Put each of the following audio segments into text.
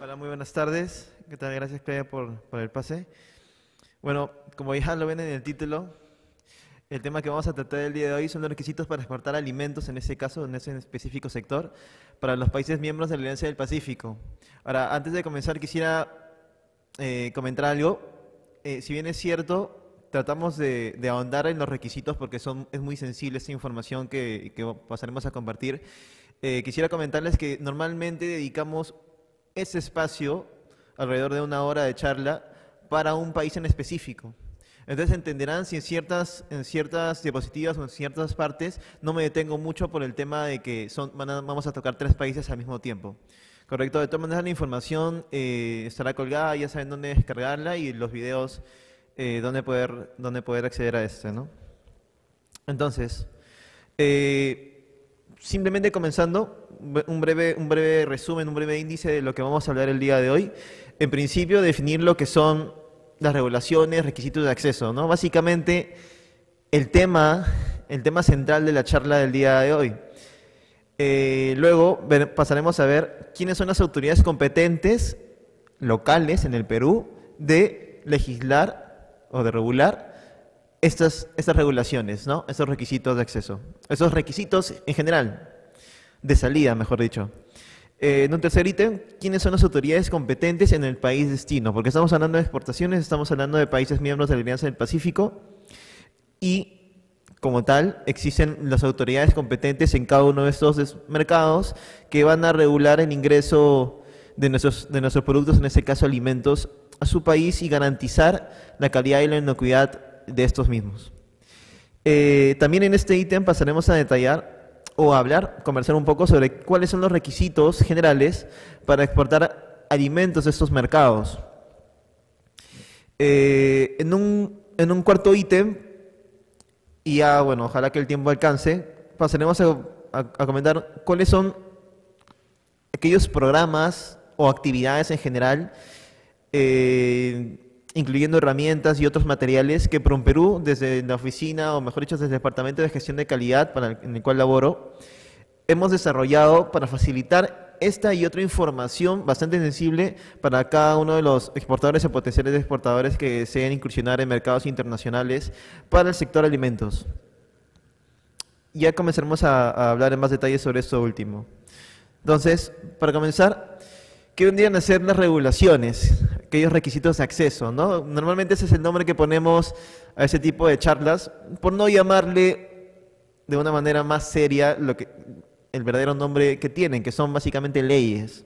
Hola, muy buenas tardes. ¿Qué tal? Gracias, Claudia, por, el pase. Bueno, como ya lo ven en el título, el tema que vamos a tratar el día de hoy son los requisitos para exportar alimentos, en ese caso, en ese específico sector, para los países miembros de la Alianza del Pacífico. Ahora, antes de comenzar, quisiera eh, comentar algo. Eh, si bien es cierto, tratamos de, ahondar en los requisitos porque son, es muy sensible esta información que, pasaremos a compartir. Eh, quisiera comentarles que normalmente dedicamos ese espacio, alrededor de una hora de charla, para un país en específico. Entonces entenderán si en ciertas, en ciertas diapositivas o en ciertas partes no me detengo mucho por el tema de que son, vamos a tocar tres países al mismo tiempo. Correcto, de todas maneras la información eh, estará colgada, ya saben dónde descargarla y los videos, eh, dónde, poder, dónde poder acceder a este. ¿no? Entonces, eh, simplemente comenzando, un breve, un breve resumen, un breve índice de lo que vamos a hablar el día de hoy. En principio, definir lo que son las regulaciones, requisitos de acceso, ¿no? Básicamente, el tema, el tema central de la charla del día de hoy. Eh, luego pasaremos a ver quiénes son las autoridades competentes locales en el Perú de legislar o de regular estas, estas regulaciones, ¿no? Estos requisitos de acceso. Esos requisitos en general de salida, mejor dicho. Eh, en un tercer ítem, ¿quiénes son las autoridades competentes en el país destino? Porque estamos hablando de exportaciones, estamos hablando de países miembros de la Alianza del Pacífico y como tal, existen las autoridades competentes en cada uno de estos mercados que van a regular el ingreso de nuestros, de nuestros productos, en este caso alimentos, a su país y garantizar la calidad y la inocuidad de estos mismos. Eh, también en este ítem pasaremos a detallar o hablar, conversar un poco sobre cuáles son los requisitos generales para exportar alimentos a estos mercados. Eh, en, un, cuarto ítem, y ya bueno, ojalá que el tiempo alcance, pasaremos a, comentar cuáles son aquellos programas o actividades en general eh, incluyendo herramientas y otros materiales que perú desde la oficina, o mejor dicho, desde el Departamento de Gestión de Calidad, para el, en el cual laboro, hemos desarrollado para facilitar esta y otra información bastante sensible para cada uno de los exportadores o potenciales exportadores que deseen incursionar en mercados internacionales para el sector alimentos. Ya comenzaremos a, hablar en más detalles sobre esto último. Entonces, para comenzar, que vendrían a ser las regulaciones, aquellos requisitos de acceso, ¿no? Normalmente ese es el nombre que ponemos a ese tipo de charlas, por no llamarle de una manera más seria lo que, el verdadero nombre que tienen, que son básicamente leyes.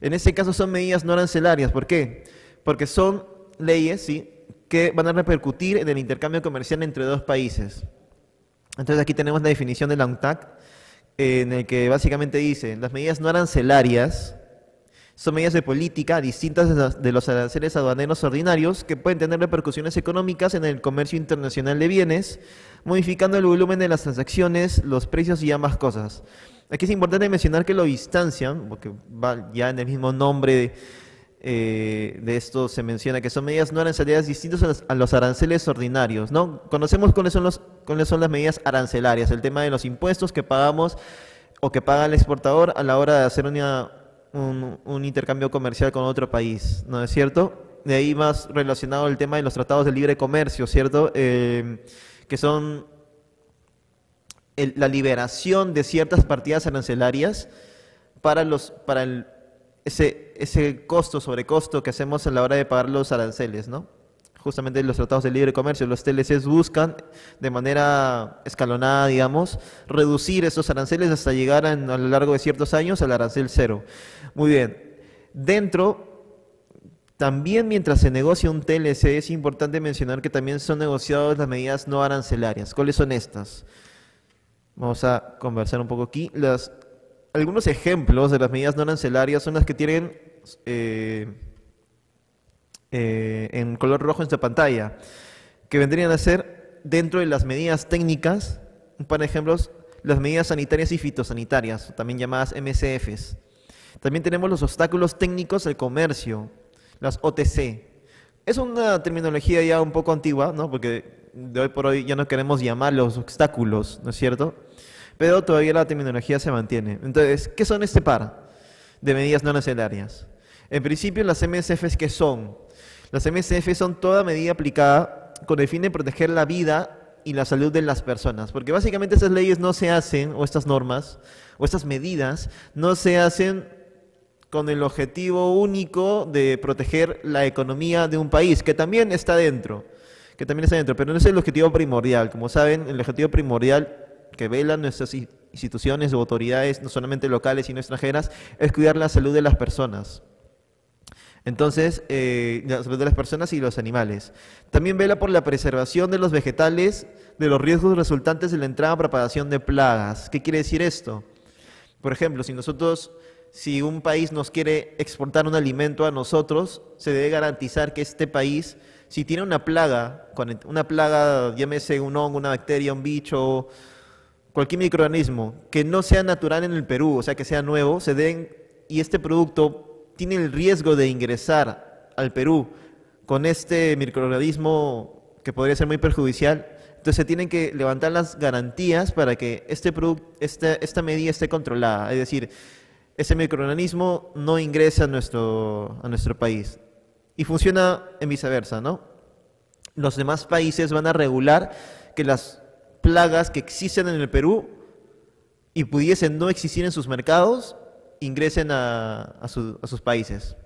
En ese caso son medidas no arancelarias, ¿por qué? Porque son leyes, ¿sí? que van a repercutir en el intercambio comercial entre dos países. Entonces aquí tenemos la definición de la UNTAC, en el que básicamente dice, las medidas no arancelarias son medidas de política distintas de los aranceles aduaneros ordinarios que pueden tener repercusiones económicas en el comercio internacional de bienes, modificando el volumen de las transacciones, los precios y ambas cosas. Aquí es importante mencionar que lo distancian, porque ya en el mismo nombre eh, de, esto se menciona que son medidas no arancelarias distintas a los, aranceles ordinarios. ¿no? Conocemos cuáles son las medidas arancelarias, el tema de los impuestos que pagamos o que paga el exportador a la hora de hacer una, un, intercambio comercial con otro país, ¿no es cierto? de ahí más relacionado el tema de los tratados de libre comercio, ¿cierto? Em, que son la liberación de ciertas partidas arancelarias para, los, para el, ese, ese costo, que hacemos a la hora de pagar los aranceles, ¿no? Justamente los tratados de libre comercio, los TLCs buscan de manera escalonada, digamos, reducir esos aranceles hasta llegar a, a lo largo de ciertos años al arancel cero. Muy bien. Dentro, también mientras se negocia un TLC, es importante mencionar que también son negociadas las medidas no arancelarias. ¿Cuáles son estas? Vamos a conversar un poco aquí. Las, algunos ejemplos de las medidas no arancelarias son las que tienen eh, eh, en color rojo en esta pantalla, que vendrían a ser dentro de las medidas técnicas, Un par de ejemplos, las medidas sanitarias y fitosanitarias, también llamadas MCFs. También tenemos los obstáculos técnicos al comercio, las OTC. Es una terminología ya un poco antigua, ¿no? Porque de hoy por hoy ya no queremos llamar los obstáculos, ¿no es cierto? Pero todavía la terminología se mantiene. Entonces, ¿qué son este par de medidas no necesarias? En principio, las MSFs, ¿qué son? Las MSF son toda medida aplicada con el fin de proteger la vida y la salud de las personas, porque básicamente esas leyes no se hacen, o estas normas, o estas medidas, no se hacen con el objetivo único de proteger la economía de un país, que también está dentro, que también está dentro, pero no es el objetivo primordial. Como saben, el objetivo primordial que velan nuestras instituciones o autoridades, no solamente locales sino extranjeras, es cuidar la salud de las personas. Entonces, eh, la salud de las personas y los animales. También vela por la preservación de los vegetales, de los riesgos resultantes de la entrada o propagación de plagas. ¿Qué quiere decir esto? Por ejemplo, si nosotros si un país nos quiere exportar un alimento a nosotros, se debe garantizar que este país, si tiene una plaga, una plaga, llámese un hongo, una bacteria, un bicho, cualquier microorganismo, que no sea natural en el Perú, o sea, que sea nuevo, se den y este producto tiene el riesgo de ingresar al Perú con este microorganismo que podría ser muy perjudicial, entonces se tienen que levantar las garantías para que este esta medida esté controlada. Es decir, ese microorganismo no ingresa a nuestro, país. Y funciona en viceversa, ¿no? Los demás países van a regular que las plagas que existen en el Perú y pudiesen no existir en sus mercados, ingresen a, sus países.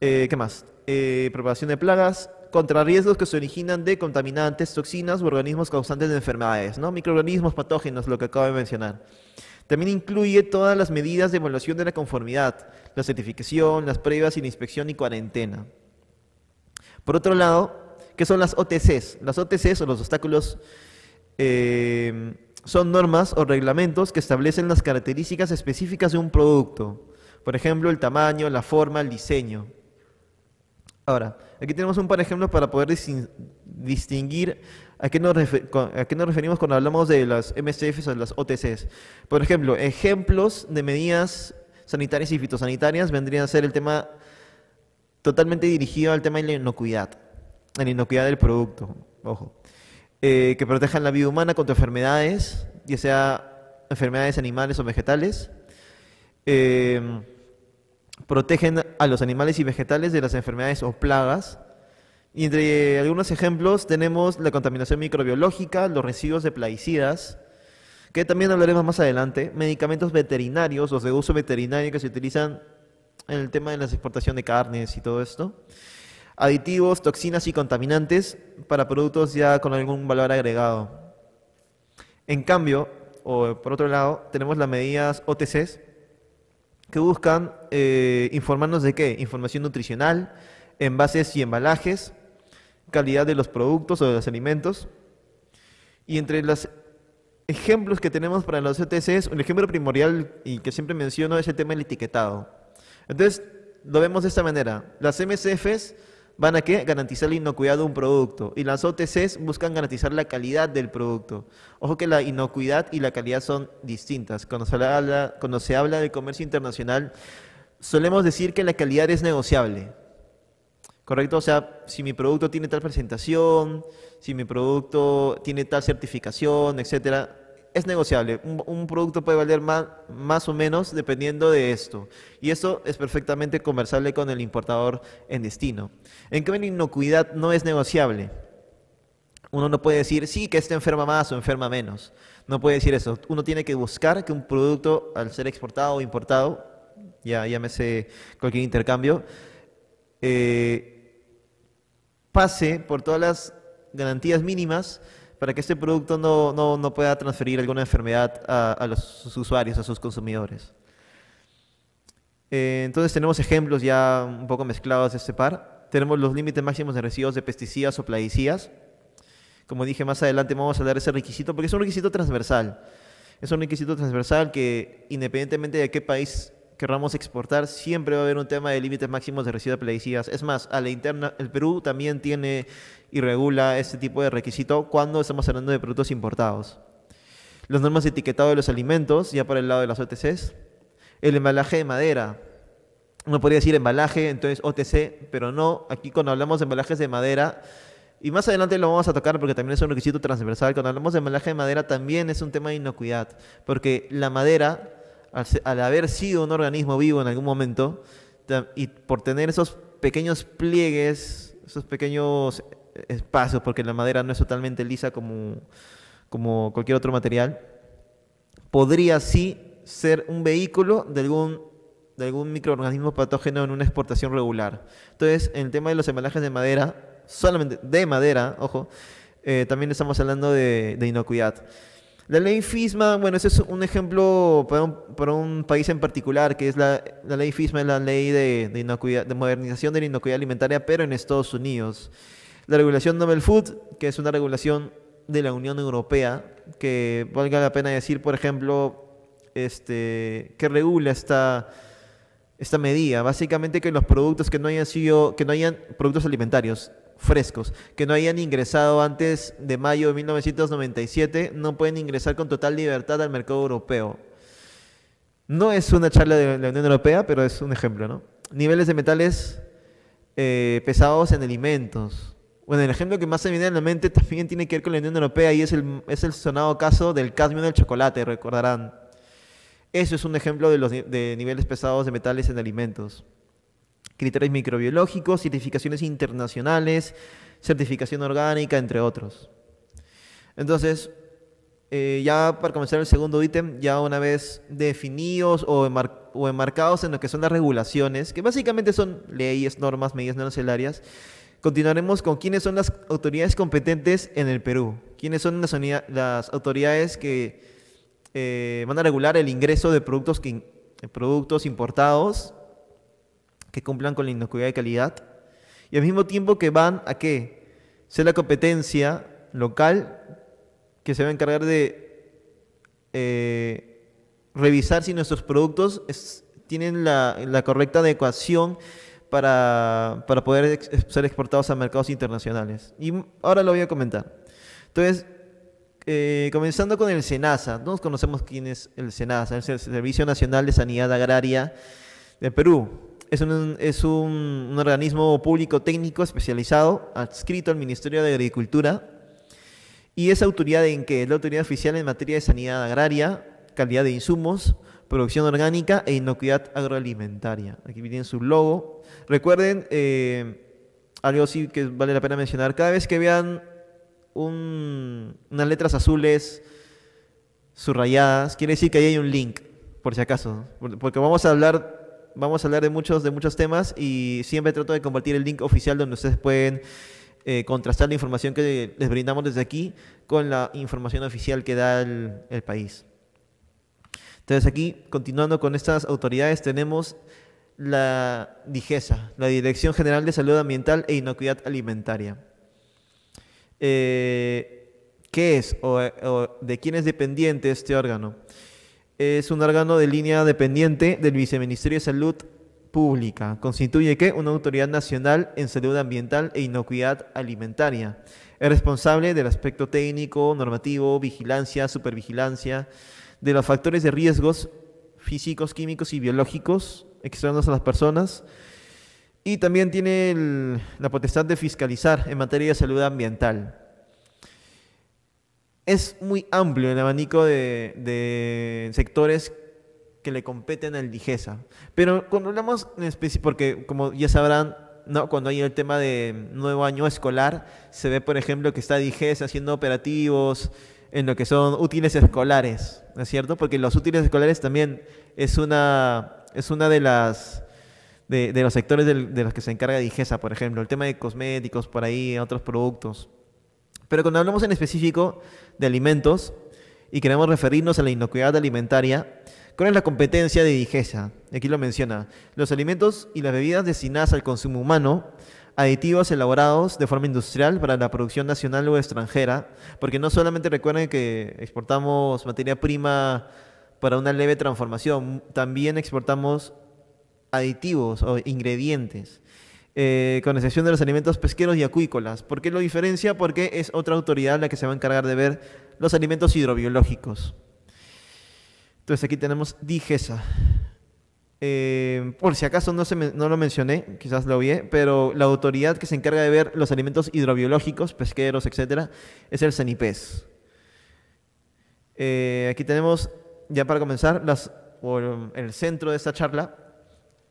Eh, ¿Qué más? Eh, propagación de plagas contra riesgos que se originan de contaminantes, toxinas u organismos causantes de enfermedades, ¿no? Microorganismos, patógenos, lo que acabo de mencionar. También incluye todas las medidas de evaluación de la conformidad, la certificación, las pruebas sin la inspección y cuarentena. Por otro lado, ¿qué son las OTCs? Las OTCs o los obstáculos eh, son normas o reglamentos que establecen las características específicas de un producto. Por ejemplo, el tamaño, la forma, el diseño. Ahora, aquí tenemos un par de ejemplos para poder distinguir ¿A qué, nos referimos cuando hablamos de las MCFs o las OTCs? Por ejemplo, ejemplos de medidas sanitarias y fitosanitarias vendrían a ser el tema totalmente dirigido al tema de la inocuidad, la inocuidad del producto, ojo, eh, que protejan la vida humana contra enfermedades, ya sea enfermedades animales o vegetales, eh, protegen a los animales y vegetales de las enfermedades o plagas, y entre algunos ejemplos tenemos la contaminación microbiológica, los residuos de plaguicidas, que también hablaremos más adelante, medicamentos veterinarios, los de uso veterinario que se utilizan en el tema de la exportación de carnes y todo esto, aditivos, toxinas y contaminantes para productos ya con algún valor agregado. En cambio, o por otro lado, tenemos las medidas OTCs que buscan eh, informarnos de qué? Información nutricional, envases y embalajes, calidad de los productos o de los alimentos. Y entre los ejemplos que tenemos para los OTCs, e un ejemplo primordial y que siempre menciono es el tema del etiquetado. Entonces, lo vemos de esta manera. Las MSFs van a ¿qué? garantizar la inocuidad de un producto y las OTCs buscan garantizar la calidad del producto. Ojo que la inocuidad y la calidad son distintas. Cuando se habla, cuando se habla de comercio internacional, solemos decir que la calidad es negociable ¿correcto? O sea, si mi producto tiene tal presentación, si mi producto tiene tal certificación, etcétera, es negociable. Un, producto puede valer más, o menos dependiendo de esto. Y esto es perfectamente conversable con el importador en destino. En cambio, la inocuidad no es negociable. Uno no puede decir, sí, que este enferma más o enferma menos. No puede decir eso. Uno tiene que buscar que un producto, al ser exportado o importado, ya llámese cualquier intercambio, eh, pase por todas las garantías mínimas para que este producto no, pueda transferir alguna enfermedad a, sus los usuarios, a sus consumidores. Eh, entonces tenemos ejemplos ya un poco mezclados de este par. Tenemos los límites máximos de residuos de pesticidas o plaguicidas. Como dije más adelante vamos a hablar ese requisito porque es un requisito transversal. Es un requisito transversal que independientemente de qué país querramos exportar, siempre va a haber un tema de límites máximos de residuos plaguicidas. Es más, a la interna, el Perú también tiene y regula este tipo de requisito cuando estamos hablando de productos importados. Las normas de etiquetado de los alimentos, ya por el lado de las OTCs. El embalaje de madera. No podría decir embalaje, entonces OTC, pero no. Aquí cuando hablamos de embalajes de madera, y más adelante lo vamos a tocar porque también es un requisito transversal. Cuando hablamos de embalaje de madera también es un tema de inocuidad, porque la madera al, haber sido un organismo vivo en algún momento, y por tener esos pequeños pliegues, esos pequeños espacios, porque la madera no es totalmente lisa como, como cualquier otro material, podría sí ser un vehículo de algún, de algún microorganismo patógeno en una exportación regular. Entonces, en el tema de los embalajes de madera, solamente de madera, ojo, eh, también estamos hablando de, de inocuidad. La ley FISMA, bueno, ese es un ejemplo para un, país en particular, que es la, ley FISMA, la ley de, de modernización de la inocuidad alimentaria, pero en Estados Unidos. La regulación Novel Food, que es una regulación de la Unión Europea, que valga la pena decir, por ejemplo, este, que regula esta, esta medida. Básicamente que los productos que no hayan sido, que no hayan productos alimentarios frescos que no hayan ingresado antes de mayo de 1997 no pueden ingresar con total libertad al mercado europeo. No es una charla de la Unión Europea, pero es un ejemplo, ¿no? Niveles de metales eh, pesados en alimentos. Bueno, el ejemplo que más se viene a la mente también tiene que ver con la Unión Europea y es el, es el sonado caso del cadmio en el chocolate, recordarán. Eso es un ejemplo de los de niveles pesados de metales en alimentos criterios microbiológicos, certificaciones internacionales, certificación orgánica, entre otros. Entonces, eh, ya para comenzar el segundo ítem, ya una vez definidos o, enmarcados en lo que son las regulaciones, que básicamente son leyes, normas, medidas no continuaremos con quiénes son las autoridades competentes en el Perú, quiénes son las, autoridades que eh, van a regular el ingreso de productos, que, productos importados que cumplan con la inocuidad de calidad, y al mismo tiempo que van a qué? Ser la competencia local que se va a encargar de eh, revisar si nuestros productos tienen la, correcta adecuación para, poder ser exportados a mercados internacionales. Y ahora lo voy a comentar. Entonces, eh, comenzando con el SENASA, todos conocemos quién es el SENASA, es el Servicio Nacional de Sanidad Agraria de Perú es un, organismo público técnico especializado adscrito al Ministerio de Agricultura y es autoridad en que es la autoridad oficial en materia de sanidad agraria, calidad de insumos, producción orgánica e inocuidad agroalimentaria. Aquí tienen su logo. Recuerden, eh, algo sí que vale la pena mencionar, cada vez que vean unas letras azules subrayadas, quiere decir que ahí hay un link, por si acaso, porque vamos a hablar Vamos a hablar de muchos, de muchos temas y siempre trato de compartir el link oficial donde ustedes pueden eh, contrastar la información que les brindamos desde aquí con la información oficial que da el, país. Entonces aquí, continuando con estas autoridades, tenemos la DIGESA, la Dirección General de Salud Ambiental e Inocuidad Alimentaria. Eh, ¿Qué es o de quién es dependiente este órgano? es un órgano de línea dependiente del Viceministerio de Salud Pública. Constituye que una autoridad nacional en salud ambiental e inocuidad alimentaria. Es responsable del aspecto técnico, normativo, vigilancia, supervigilancia, de los factores de riesgos físicos, químicos y biológicos externos a las personas. Y también tiene la potestad de fiscalizar en materia de salud ambiental es muy amplio el abanico de, sectores que le competen al DIGESA. Pero cuando hablamos en especie, porque como ya sabrán, no, cuando hay el tema de nuevo año escolar, se ve, por ejemplo, que está Digesa haciendo operativos en lo que son útiles escolares, ¿no es cierto? Porque los útiles escolares también es una, es una de las... De, los sectores de los que se encarga Digesa, por ejemplo, el tema de cosméticos por ahí, otros productos. Pero cuando hablamos en específico de alimentos y queremos referirnos a la inocuidad alimentaria, ¿cuál es la competencia de Digesa? Aquí lo menciona. Los alimentos y las bebidas destinadas al consumo humano, aditivos elaborados de forma industrial para la producción nacional o extranjera, porque no solamente recuerden que exportamos materia prima para una leve transformación, también exportamos aditivos o ingredientes eh, con excepción de los alimentos pesqueros y acuícolas. ¿Por qué lo diferencia? Porque es otra autoridad la que se va a encargar de ver los alimentos hidrobiológicos. Entonces aquí tenemos DIGESA. Eh, por si acaso no, lo mencioné, quizás lo vi, pero la autoridad que se encarga de ver los alimentos hidrobiológicos, pesqueros, etc., es el CENIPES. Eh, aquí tenemos, ya para comenzar, el centro de esta charla,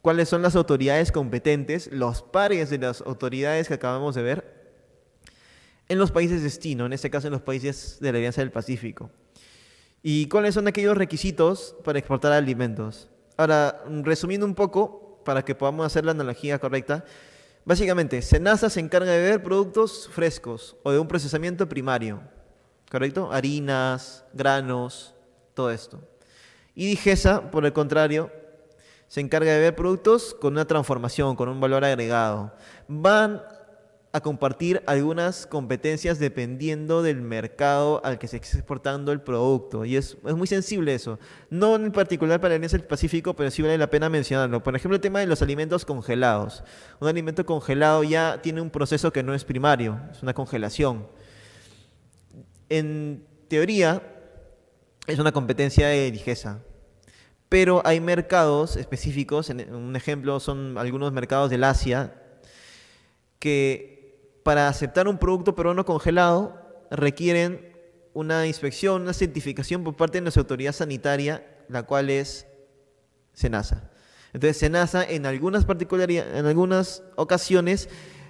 cuáles son las autoridades competentes, los pares de las autoridades que acabamos de ver, en los países de destino, en este caso en los países de la Alianza del Pacífico. ¿Y cuáles son aquellos requisitos para exportar alimentos? Ahora, resumiendo un poco, para que podamos hacer la analogía correcta, básicamente, Senasa se encarga de ver productos frescos o de un procesamiento primario, ¿correcto? Harinas, granos, todo esto. Y Digesa, por el contrario, se encarga de ver productos con una transformación, con un valor agregado. Van a compartir algunas competencias dependiendo del mercado al que se esté exportando el producto. Y es, muy sensible eso. No en particular para el del Pacífico, pero sí vale la pena mencionarlo. Por ejemplo, el tema de los alimentos congelados. Un alimento congelado ya tiene un proceso que no es primario, es una congelación. En teoría, es una competencia de ligeza pero hay mercados específicos, en un ejemplo son algunos mercados del Asia, que para aceptar un producto peruano congelado requieren una inspección, una certificación por parte de nuestra autoridad sanitaria, la cual es SENASA. Entonces SENASA en algunas, en algunas ocasiones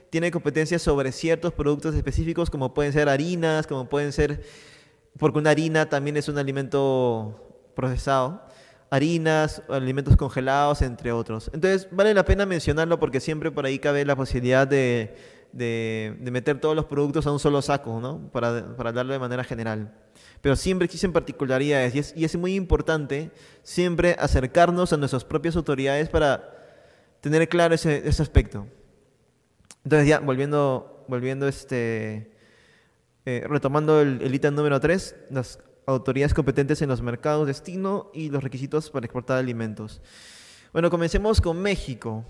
tiene competencia sobre ciertos productos específicos como pueden ser harinas, como pueden ser, porque una harina también es un alimento procesado, harinas, alimentos congelados, entre otros. Entonces, vale la pena mencionarlo porque siempre por ahí cabe la posibilidad de, meter todos los productos a un solo saco, ¿no? Para, para hablarlo de manera general. Pero siempre existen particularidades y es, y es muy importante siempre acercarnos a nuestras propias autoridades para tener claro ese, aspecto. Entonces, ya, volviendo, volviendo este, eh, retomando el, el ítem número 3, las autoridades competentes en los mercados de destino y los requisitos para exportar alimentos. Bueno, comencemos con México.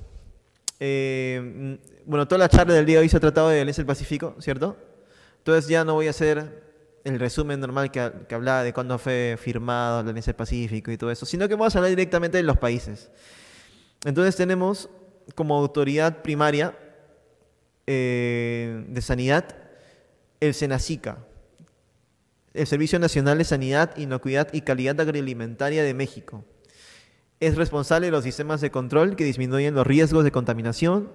Eh, bueno, toda la charla del día de hoy se ha tratado de violencia del Pacífico, ¿cierto? Entonces ya no voy a hacer el resumen normal que, hablaba de cuándo fue firmado la violencia del Pacífico y todo eso, sino que vamos a hablar directamente de los países. Entonces tenemos como autoridad primaria eh, de sanidad el Senacica el Servicio Nacional de Sanidad, Inocuidad y Calidad Agroalimentaria de México. Es responsable de los sistemas de control que disminuyen los riesgos de contaminación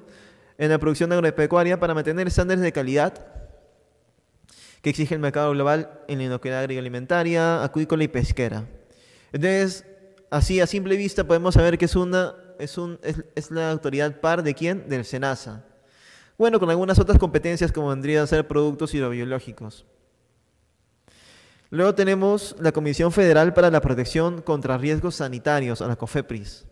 en la producción agropecuaria para mantener estándares de calidad que exige el mercado global en la inocuidad agroalimentaria, acuícola y pesquera. Entonces, así a simple vista podemos saber que es una es, un, es, es la autoridad par de quién? Del SENASA. Bueno, con algunas otras competencias como vendrían a ser productos hidrobiológicos. Luego tenemos la Comisión Federal para la Protección contra Riesgos Sanitarios, a la COFEPRIS.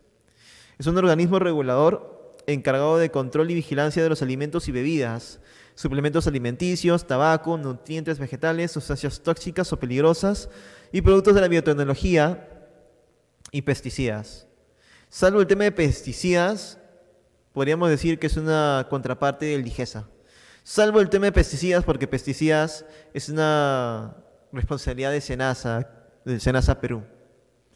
Es un organismo regulador encargado de control y vigilancia de los alimentos y bebidas, suplementos alimenticios, tabaco, nutrientes vegetales, sustancias tóxicas o peligrosas y productos de la biotecnología y pesticidas. Salvo el tema de pesticidas, podríamos decir que es una contraparte del ligeza. Salvo el tema de pesticidas, porque pesticidas es una responsabilidad de Senasa, de Senasa Perú.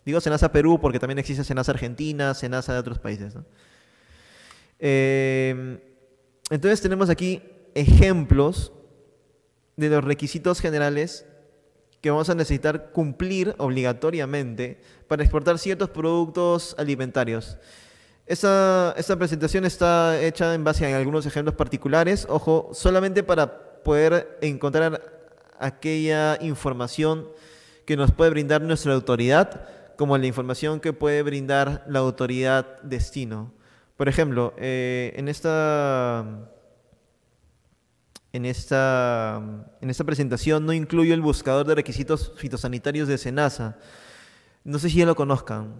Digo Senasa Perú porque también existe Senasa Argentina, Senasa de otros países. Eh, entonces tenemos aquí ejemplos de los requisitos generales que vamos a necesitar cumplir obligatoriamente para exportar ciertos productos alimentarios. Esta, esta presentación está hecha en base a algunos ejemplos particulares, ojo, solamente para poder encontrar aquella información que nos puede brindar nuestra autoridad como la información que puede brindar la autoridad destino. Por ejemplo, eh, en esta... En esta, en esta presentación no incluyo el buscador de requisitos fitosanitarios de SENASA. No sé si ya lo conozcan.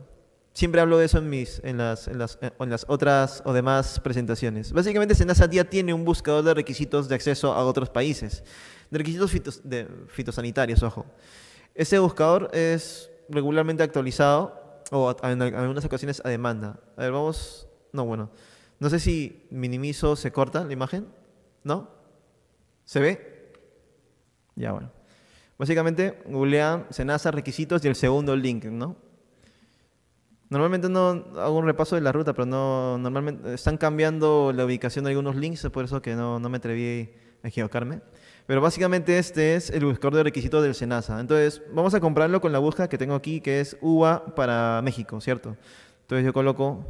Siempre hablo de eso en, mis, en, las, en las otras o demás presentaciones. Básicamente, SENASA ya tiene un buscador de requisitos de acceso a otros países de requisitos de, fitosanitarios, ojo. Ese buscador es regularmente actualizado o en algunas ocasiones a demanda. A ver, vamos. No, bueno. No sé si minimizo, se corta la imagen. ¿No? ¿Se ve? Ya, bueno. Básicamente, googlean Senasa requisitos y el segundo link, ¿no? Normalmente no hago un repaso de la ruta, pero no. Normalmente están cambiando la ubicación de algunos links, por eso que no, no me atreví equivocarme. Pero básicamente este es el buscador de requisitos del SENASA. Entonces, vamos a comprarlo con la búsqueda que tengo aquí, que es UVA para México, ¿cierto? Entonces yo coloco,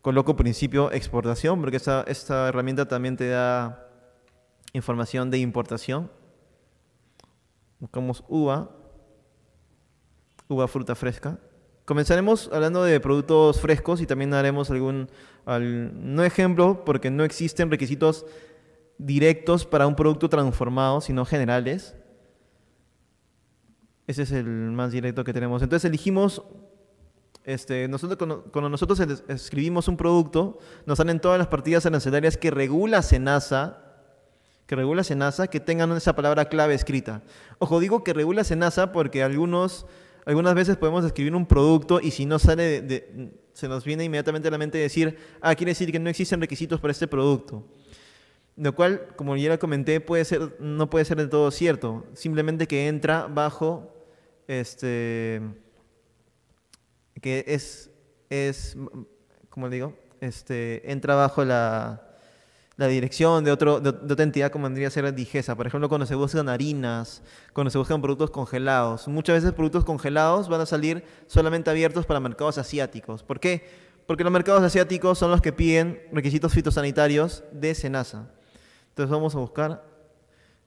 coloco principio exportación, porque esta, esta herramienta también te da información de importación. Buscamos uva, uva fruta fresca. Comenzaremos hablando de productos frescos y también daremos algún, no ejemplo, porque no existen requisitos directos para un producto transformado, sino generales. Ese es el más directo que tenemos. Entonces elegimos, este, nosotros, cuando, nosotros escribimos un producto, nos salen todas las partidas arancelarias que regula SENASA, que regula SENASA, que tengan esa palabra clave escrita. Ojo, digo que regula SENASA porque algunos, algunas veces podemos escribir un producto y si no sale se nos viene inmediatamente a la mente decir, ah, quiere decir que no existen requisitos para este producto. Lo cual, como ya lo comenté, puede ser, no puede ser de todo cierto. Simplemente que entra bajo este que es, es como digo, este, entra bajo la, dirección de, otro, otra entidad como vendría a ser Digesa. Por ejemplo, cuando se buscan harinas, cuando se buscan productos congelados. Muchas veces productos congelados van a salir solamente abiertos para mercados asiáticos. ¿Por qué? Porque los mercados asiáticos son los que piden requisitos fitosanitarios de SENASA. Entonces vamos a buscar,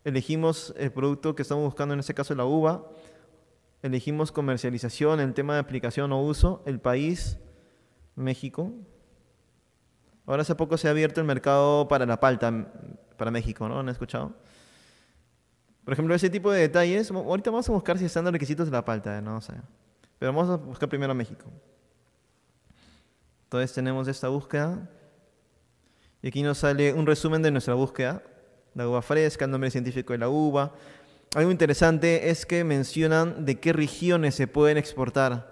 elegimos el producto que estamos buscando, en este caso la uva, elegimos comercialización, el tema de aplicación o uso, el país, México. Ahora hace poco se ha abierto el mercado para la palta, mm, para México, ¿no? ¿Han escuchado? Por ejemplo, ese tipo de detalles, ahorita vamos a buscar si están los requisitos de la palta, ¿eh? no sé. pero vamos a buscar primero México. Entonces tenemos esta búsqueda y aquí nos sale un resumen de nuestra búsqueda. La uva fresca, el nombre científico de la uva. Algo interesante es que mencionan de qué regiones se pueden exportar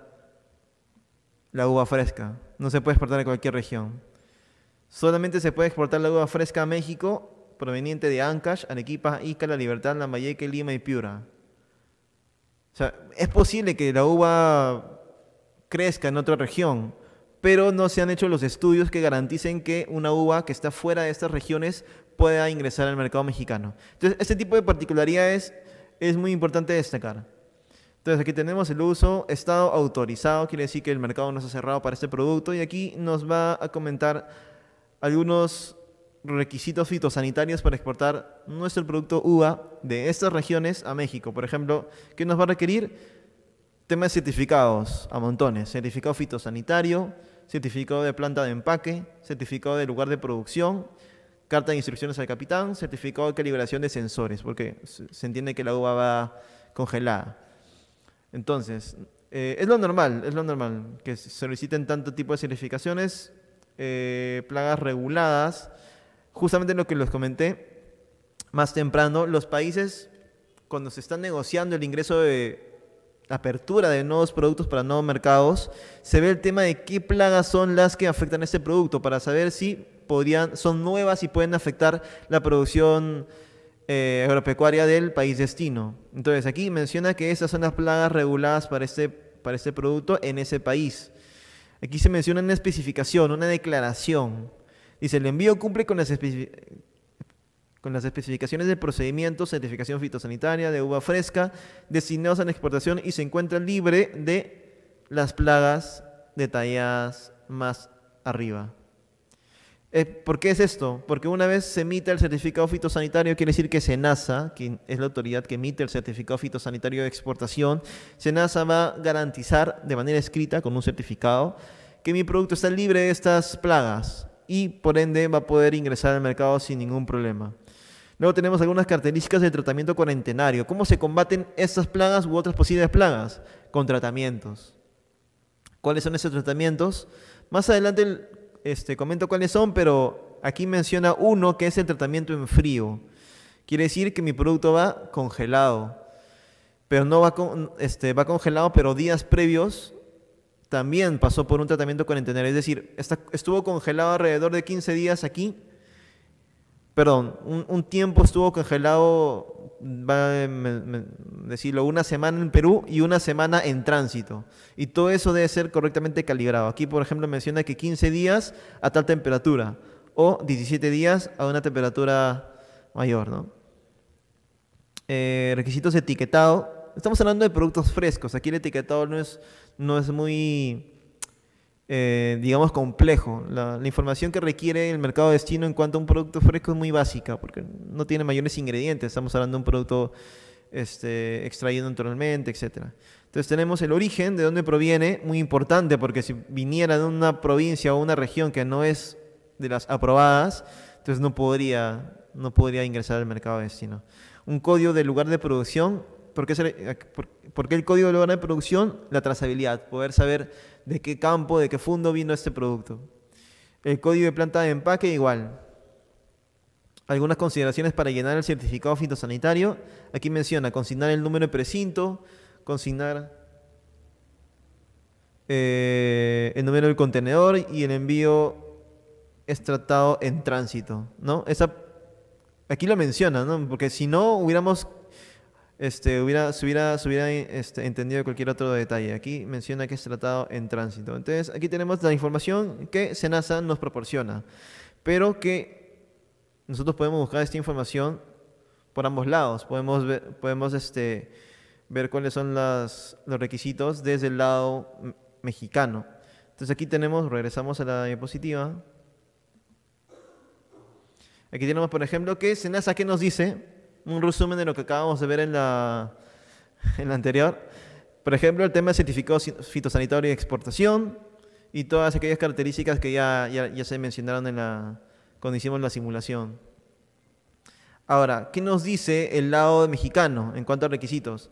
la uva fresca. No se puede exportar a cualquier región. Solamente se puede exportar la uva fresca a México, proveniente de Ancash, Arequipa, Ica, La Libertad, Lambayeque, Lima y Piura. O sea, es posible que la uva crezca en otra región, pero no se han hecho los estudios que garanticen que una uva que está fuera de estas regiones pueda ingresar al mercado mexicano. Entonces, este tipo de particularidades es muy importante destacar. Entonces, aquí tenemos el uso estado autorizado, quiere decir que el mercado no ha cerrado para este producto, y aquí nos va a comentar algunos requisitos fitosanitarios para exportar nuestro producto uva de estas regiones a México. Por ejemplo, ¿qué nos va a requerir? Temas certificados a montones, certificado fitosanitario, certificado de planta de empaque, certificado de lugar de producción, carta de instrucciones al capitán, certificado de calibración de sensores, porque se entiende que la uva va congelada. Entonces, eh, es lo normal, es lo normal, que soliciten tanto tipo de certificaciones, eh, plagas reguladas. Justamente lo que les comenté más temprano, los países, cuando se están negociando el ingreso de apertura de nuevos productos para nuevos mercados, se ve el tema de qué plagas son las que afectan a este producto para saber si podrían, son nuevas y pueden afectar la producción eh, agropecuaria del país destino. Entonces aquí menciona que esas son las plagas reguladas para este, para este producto en ese país. Aquí se menciona una especificación, una declaración. Dice, el envío cumple con las, con las especificaciones del procedimiento, certificación fitosanitaria de uva fresca, designados a exportación y se encuentra libre de las plagas detalladas más arriba. Eh, ¿Por qué es esto? Porque una vez se emita el certificado fitosanitario, quiere decir que SENASA, que es la autoridad que emite el certificado fitosanitario de exportación, SENASA va a garantizar de manera escrita, con un certificado, que mi producto está libre de estas plagas y por ende va a poder ingresar al mercado sin ningún problema. Luego tenemos algunas características del tratamiento cuarentenario. ¿Cómo se combaten estas plagas u otras posibles plagas? Con tratamientos. ¿Cuáles son esos tratamientos? Más adelante este, comento cuáles son, pero aquí menciona uno que es el tratamiento en frío. Quiere decir que mi producto va congelado. Pero no va, este, va congelado, pero días previos también pasó por un tratamiento cuarentenario. Es decir, estuvo congelado alrededor de 15 días aquí perdón, un, tiempo estuvo congelado, va a decirlo, una semana en Perú y una semana en tránsito. Y todo eso debe ser correctamente calibrado. Aquí, por ejemplo, menciona que 15 días a tal temperatura o 17 días a una temperatura mayor, ¿no? Eh, requisitos etiquetado. Estamos hablando de productos frescos. Aquí el etiquetado no es, no es muy eh, digamos, complejo. La, información que requiere el mercado de destino en cuanto a un producto fresco es muy básica, porque no tiene mayores ingredientes. Estamos hablando de un producto este, extraído naturalmente, etc. Entonces tenemos el origen, de dónde proviene, muy importante, porque si viniera de una provincia o una región que no es de las aprobadas, entonces no podría, no podría ingresar al mercado de destino. Un código de lugar de producción, ¿por qué, por qué el código de lugar de producción? La trazabilidad, poder saber de qué campo, de qué fondo vino este producto. El código de planta de empaque igual. Algunas consideraciones para llenar el certificado fitosanitario. Aquí menciona consignar el número de precinto, consignar eh, el número del contenedor y el envío es tratado en tránsito. ¿no? aquí lo menciona, ¿no? porque si no hubiéramos este, hubiera, se hubiera, este, entendido cualquier otro detalle. Aquí menciona que es tratado en tránsito. Entonces, aquí tenemos la información que SENASA nos proporciona, pero que nosotros podemos buscar esta información por ambos lados. Podemos ver, podemos, este, ver cuáles son las, los requisitos desde el lado mexicano. Entonces, aquí tenemos, regresamos a la diapositiva. Aquí tenemos, por ejemplo, que SENASA, ¿qué nos dice? un resumen de lo que acabamos de ver en la, en la anterior. Por ejemplo, el tema de certificado fitosanitario de exportación y todas aquellas características que ya, ya, se mencionaron en la, cuando hicimos la simulación. Ahora, ¿qué nos dice el lado mexicano en cuanto a requisitos?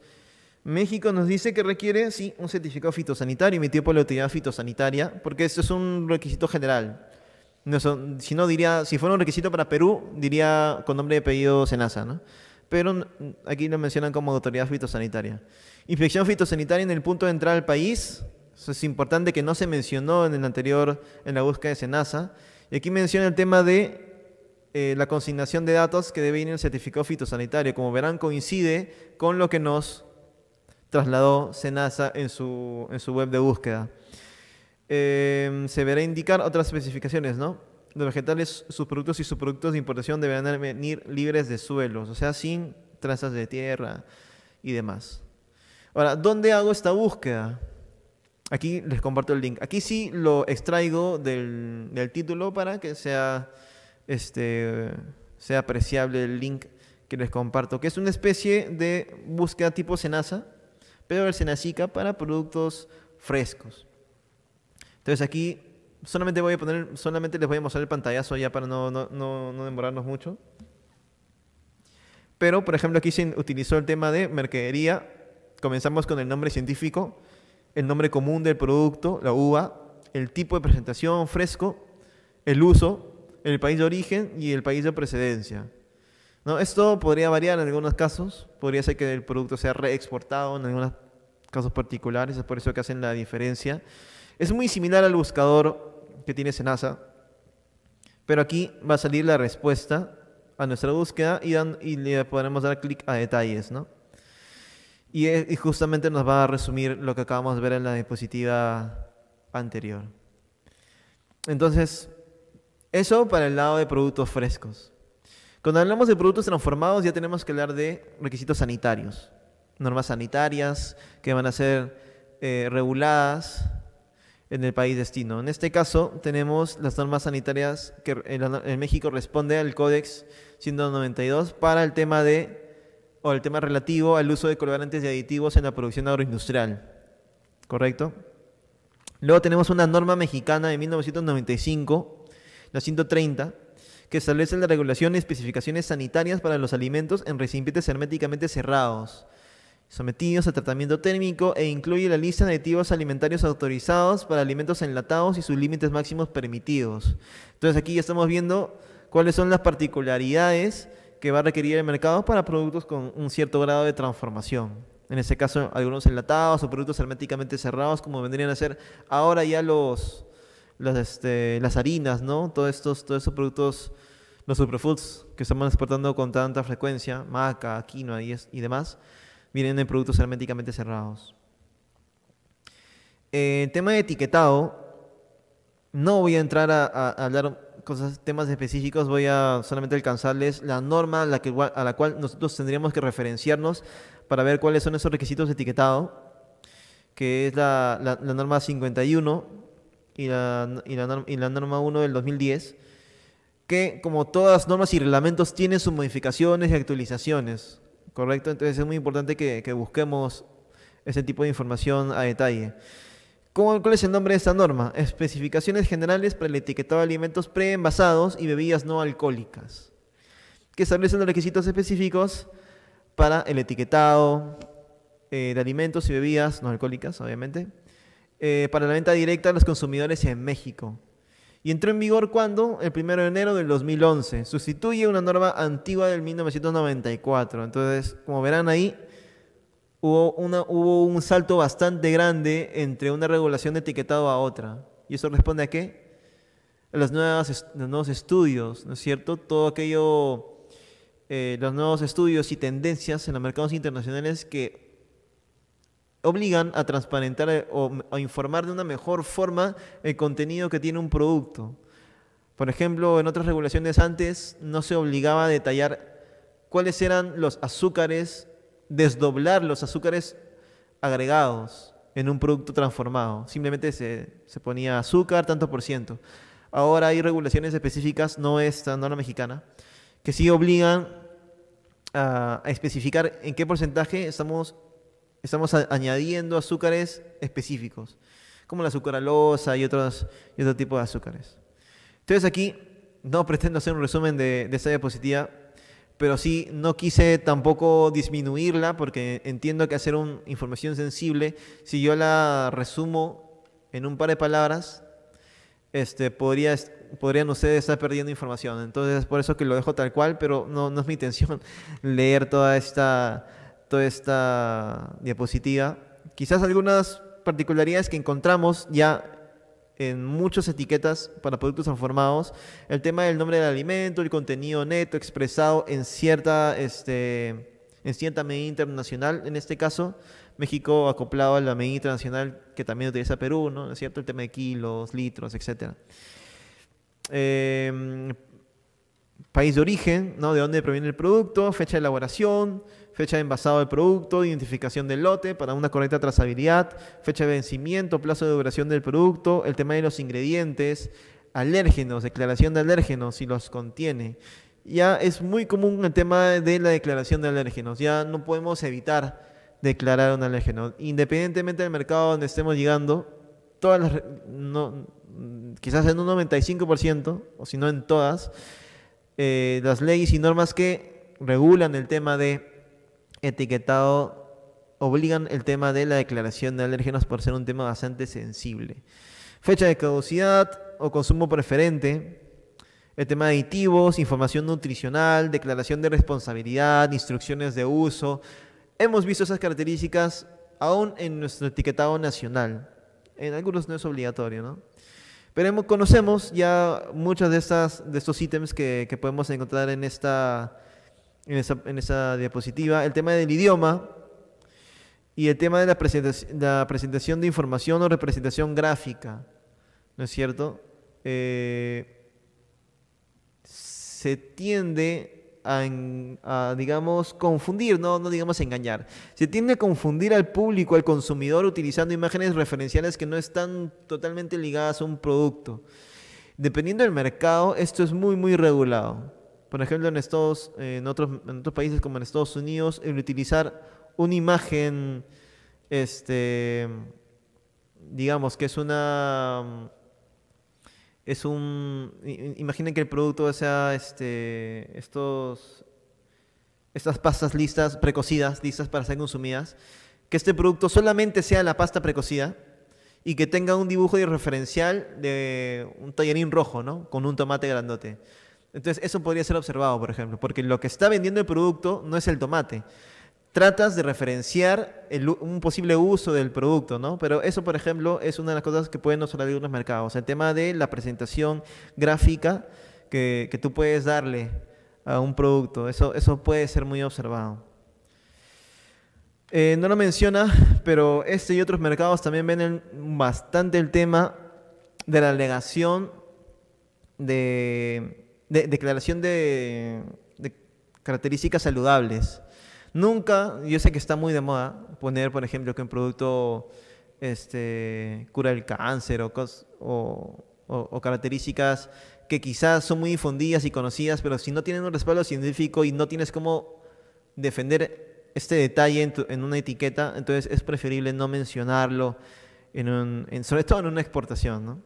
México nos dice que requiere, sí, un certificado fitosanitario emitido por la autoridad fitosanitaria, porque eso es un requisito general si no diría, si fuera un requisito para Perú, diría con nombre de apellido Senasa, ¿no? Pero aquí lo mencionan como autoridad fitosanitaria. Inspección fitosanitaria en el punto de entrada al país. es importante que no se mencionó en el anterior, en la búsqueda de Senasa. Y aquí menciona el tema de eh, la consignación de datos que debe ir en el certificado fitosanitario. Como verán, coincide con lo que nos trasladó Senasa en su web de búsqueda. Em, se verá indicar otras especificaciones, ¿no? Los vegetales, sus productos y sus productos de importación deberán venir libres de suelos, o sea, sin trazas de tierra y demás. Ahora, ¿dónde hago esta búsqueda? Aquí les comparto el link. Aquí sí lo extraigo del, título para que sea, este, sea apreciable el link que les comparto, que es una especie de búsqueda tipo cenaza, pero el cenacica para productos frescos. Entonces aquí solamente voy a poner, solamente les voy a mostrar el pantallazo ya para no, no, no, demorarnos mucho. Pero, por ejemplo, aquí se utilizó el tema de mercadería. Comenzamos con el nombre científico, el nombre común del producto, la uva, el tipo de presentación fresco, el uso, el país de origen y el país de precedencia. ¿No? Esto podría variar en algunos casos, podría ser que el producto sea reexportado en algunos casos particulares, es por eso que hacen la diferencia. Es muy similar al buscador que tiene en pero aquí va a salir la respuesta a nuestra búsqueda y, le podremos dar clic a detalles, eh, Y, justamente nos va a resumir lo que acabamos de ver en la diapositiva anterior. Entonces, eso para el lado de productos frescos. Cuando hablamos de productos transformados ya tenemos que hablar de requisitos sanitarios, normas sanitarias que van a ser eh, reguladas en el país destino. En este caso, tenemos las normas sanitarias que en México responde al Códex 192 para el tema de o el tema relativo al uso de colorantes y aditivos en la producción agroindustrial. ¿Correcto? Luego tenemos una norma mexicana de 1995, la 130, que establece la regulación de especificaciones sanitarias para los alimentos en recipientes herméticamente cerrados sometidos a tratamiento térmico e incluye la lista de aditivos alimentarios autorizados para alimentos enlatados y sus límites máximos permitidos. Entonces aquí ya estamos viendo cuáles son las particularidades que va a requerir el mercado para productos con un cierto grado de transformación. En este caso, algunos enlatados o productos herméticamente cerrados, como vendrían a ser ahora ya los, este, las harinas, ¿no? Todos estos, todos esos productos, los superfoods que estamos exportando con tanta frecuencia, maca, quinoa y demás vienen de productos herméticamente cerrados. En eh, tema de etiquetado, no voy a entrar a, hablar cosas, temas específicos, voy a solamente alcanzarles la norma a la, que, a la cual nosotros tendríamos que referenciarnos para ver cuáles son esos requisitos de etiquetado, que es la, la, norma 51 y la, y, y la norma 1 del 2010, que como todas normas y reglamentos tienen sus modificaciones y actualizaciones. ¿correcto? Entonces es muy importante que, busquemos ese tipo de información a detalle. ¿Cuál es el nombre de esta norma? Especificaciones generales para el etiquetado de alimentos preenvasados y bebidas no alcohólicas, que establecen los requisitos específicos para el etiquetado eh, de alimentos y bebidas no alcohólicas, obviamente, eh, para la venta directa a los consumidores en México y entró en vigor cuando? El 1 de enero del 2011. Sustituye una norma antigua del 1994. Entonces, como verán ahí, hubo, un salto bastante grande entre una regulación de etiquetado a otra. ¿Y eso responde a qué? A los, nuevos estudios, ¿no es cierto? Todo aquello, eh, los nuevos estudios y tendencias en los mercados internacionales que obligan a transparentar eh, o a informar de una mejor forma el contenido que tiene un producto. Por ejemplo, en otras regulaciones antes no se obligaba a detallar cuáles eran los azúcares, desdoblar los azúcares agregados en un producto transformado. Simplemente se, ponía azúcar tanto por ciento. Ahora hay regulaciones específicas, no esta, no la mexicana, que sí obligan a, a especificar en qué porcentaje estamos estamos añadiendo azúcares específicos, como la azucaralosa y, otros, y otro tipo de azúcares. Entonces aquí no pretendo hacer un resumen de, de esta diapositiva, pero sí no quise tampoco disminuirla porque entiendo que hacer una información sensible, si yo la resumo en un par de palabras, este, podría, podrían ustedes estar perdiendo información. Entonces, por eso que lo dejo tal cual, pero no, no es mi intención leer toda esta toda esta diapositiva. Quizás algunas particularidades que encontramos ya en muchas etiquetas para productos transformados, el tema del nombre del alimento, el contenido neto expresado en cierta, este, en cierta medida internacional, en este caso, México acoplado a la medida internacional que también utiliza Perú, ¿no? ¿Es cierto? El tema de kilos, litros, etc. Em, país de origen, ¿no? De dónde proviene el producto, fecha de elaboración, fecha de envasado del producto, identificación del lote para una correcta trazabilidad, fecha de vencimiento, plazo de duración del producto, el tema de los ingredientes, alérgenos, declaración de alérgenos si los contiene. Ya es muy común el tema de la declaración de alérgenos, ya no podemos evitar declarar un alérgeno. Independientemente del mercado donde estemos llegando, todas las, quizás en un 95%, o si no en todas, eh, las leyes y normas que regulan el tema de etiquetado, obligan el tema de la declaración de alérgenos por ser un tema bastante sensible. Fecha de caducidad o consumo preferente, el tema de aditivos, información nutricional, declaración de responsabilidad, instrucciones de uso. Hemos visto esas características aún en nuestro etiquetado nacional. En algunos no es obligatorio, ¿no? Pero conocemos ya muchos de, estas, de estos ítems que podemos encontrar en esta en esa, diapositiva, el tema del idioma y el tema de la, presentación, la presentación de información o representación gráfica, ¿no es cierto? Eh, se tiende a, a, digamos, confundir, no, no digamos engañar, se tiende a confundir al público, al consumidor, utilizando imágenes referenciales que no están totalmente ligadas a un producto. Dependiendo del mercado, esto es muy, muy regulado. Por ejemplo, en, en, otros, otros países como en Estados Unidos, el utilizar una imagen, este, digamos que es una es un imaginen que el producto sea este estos estas pastas listas precocidas listas para ser consumidas que este producto solamente sea la pasta precocida y que tenga un dibujo de referencial de un tallarín rojo no con un tomate grandote entonces, eso podría ser observado, por ejemplo, porque lo que está vendiendo el producto no es el tomate. Tratas de referenciar un posible uso del producto, ¿no? Pero eso, por ejemplo, es una de las cosas que pueden observar algunos mercados. El tema de la presentación gráfica que, tú puedes darle a un producto, eso, eso puede ser muy observado. Eh, no lo menciona, pero este y otros mercados también ven bastante el tema de la alegación de de, declaración de, características saludables. Nunca, yo sé que está muy de moda poner, por ejemplo, que un producto este, cura el cáncer o, o, características que quizás son muy difundidas y conocidas, pero si no tienen un respaldo científico y no tienes cómo defender este detalle en, una etiqueta, entonces es preferible no mencionarlo, en sobre todo en una exportación,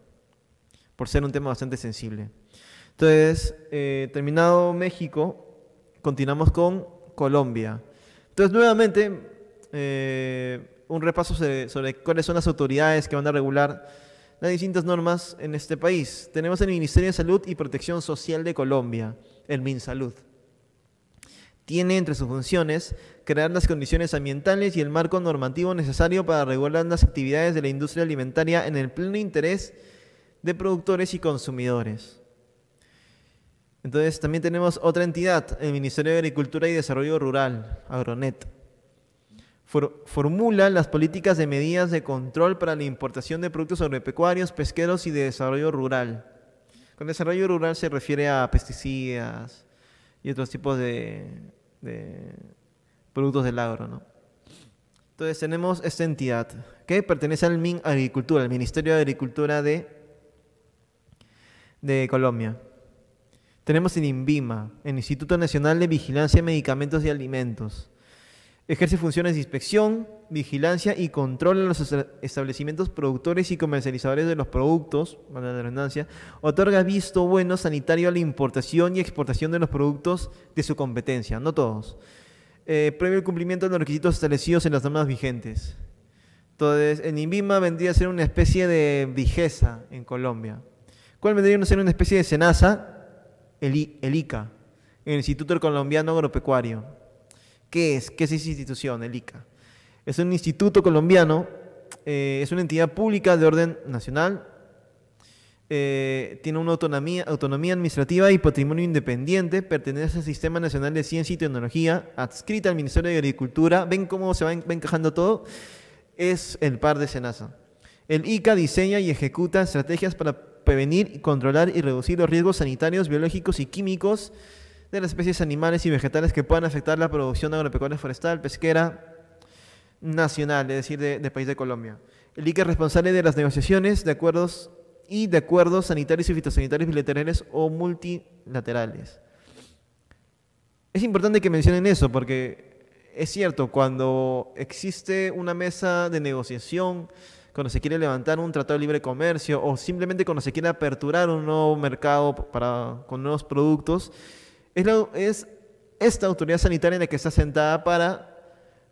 por ser un tema bastante sensible. Entonces, eh, terminado México, continuamos con Colombia. Entonces, nuevamente, eh, un repaso sobre, sobre, cuáles son las autoridades que van a regular las distintas normas en este país. Tenemos el Ministerio de Salud y Protección Social de Colombia, el MinSalud. Tiene entre sus funciones crear las condiciones ambientales y el marco normativo necesario para regular las actividades de la industria alimentaria en el pleno interés de productores y consumidores. Entonces también tenemos otra entidad, el Ministerio de Agricultura y Desarrollo Rural, Agronet. formula las políticas de medidas de control para la importación de productos agropecuarios, pesqueros y de desarrollo rural. Con desarrollo rural se refiere a pesticidas y otros tipos de, productos del agro. ¿no? Entonces tenemos esta entidad que pertenece al MIN Agricultura, al Ministerio de Agricultura de, de Colombia. Tenemos en INVIMA, el Instituto Nacional de Vigilancia de Medicamentos y Alimentos. Ejerce funciones de inspección, vigilancia y control en los establecimientos productores y comercializadores de los productos, para la redundancia, otorga visto bueno sanitario a la importación y exportación de los productos de su competencia, no todos, eh, previo el cumplimiento de los requisitos establecidos en las normas vigentes. Entonces, en INVIMA vendría a ser una especie de vigeza en Colombia. ¿Cuál vendría a ser una especie de SENASA el, ICA, el Instituto Colombiano Agropecuario. ¿Qué es? ¿Qué es esa institución, el ICA? Es un instituto colombiano, eh, es una entidad pública de orden nacional, eh, tiene una autonomía, administrativa y patrimonio independiente, pertenece al Sistema Nacional de Ciencia y Tecnología, adscrita al Ministerio de Agricultura. ¿Ven cómo se va, encajando todo? Es el par de Senasa. El ICA diseña y ejecuta estrategias para prevenir, controlar y reducir los riesgos sanitarios, biológicos y químicos de las especies animales y vegetales que puedan afectar la producción agropecuaria forestal, pesquera nacional, es decir, del país de Colombia. El ICA es responsable de las negociaciones de acuerdos y de acuerdos sanitarios y fitosanitarios bilaterales o multilaterales. Es importante que mencionen eso porque es cierto, cuando existe una mesa de negociación cuando se quiere levantar un tratado de libre comercio o simplemente cuando se quiere aperturar un nuevo mercado con nuevos productos, es, esta autoridad sanitaria en la que está sentada para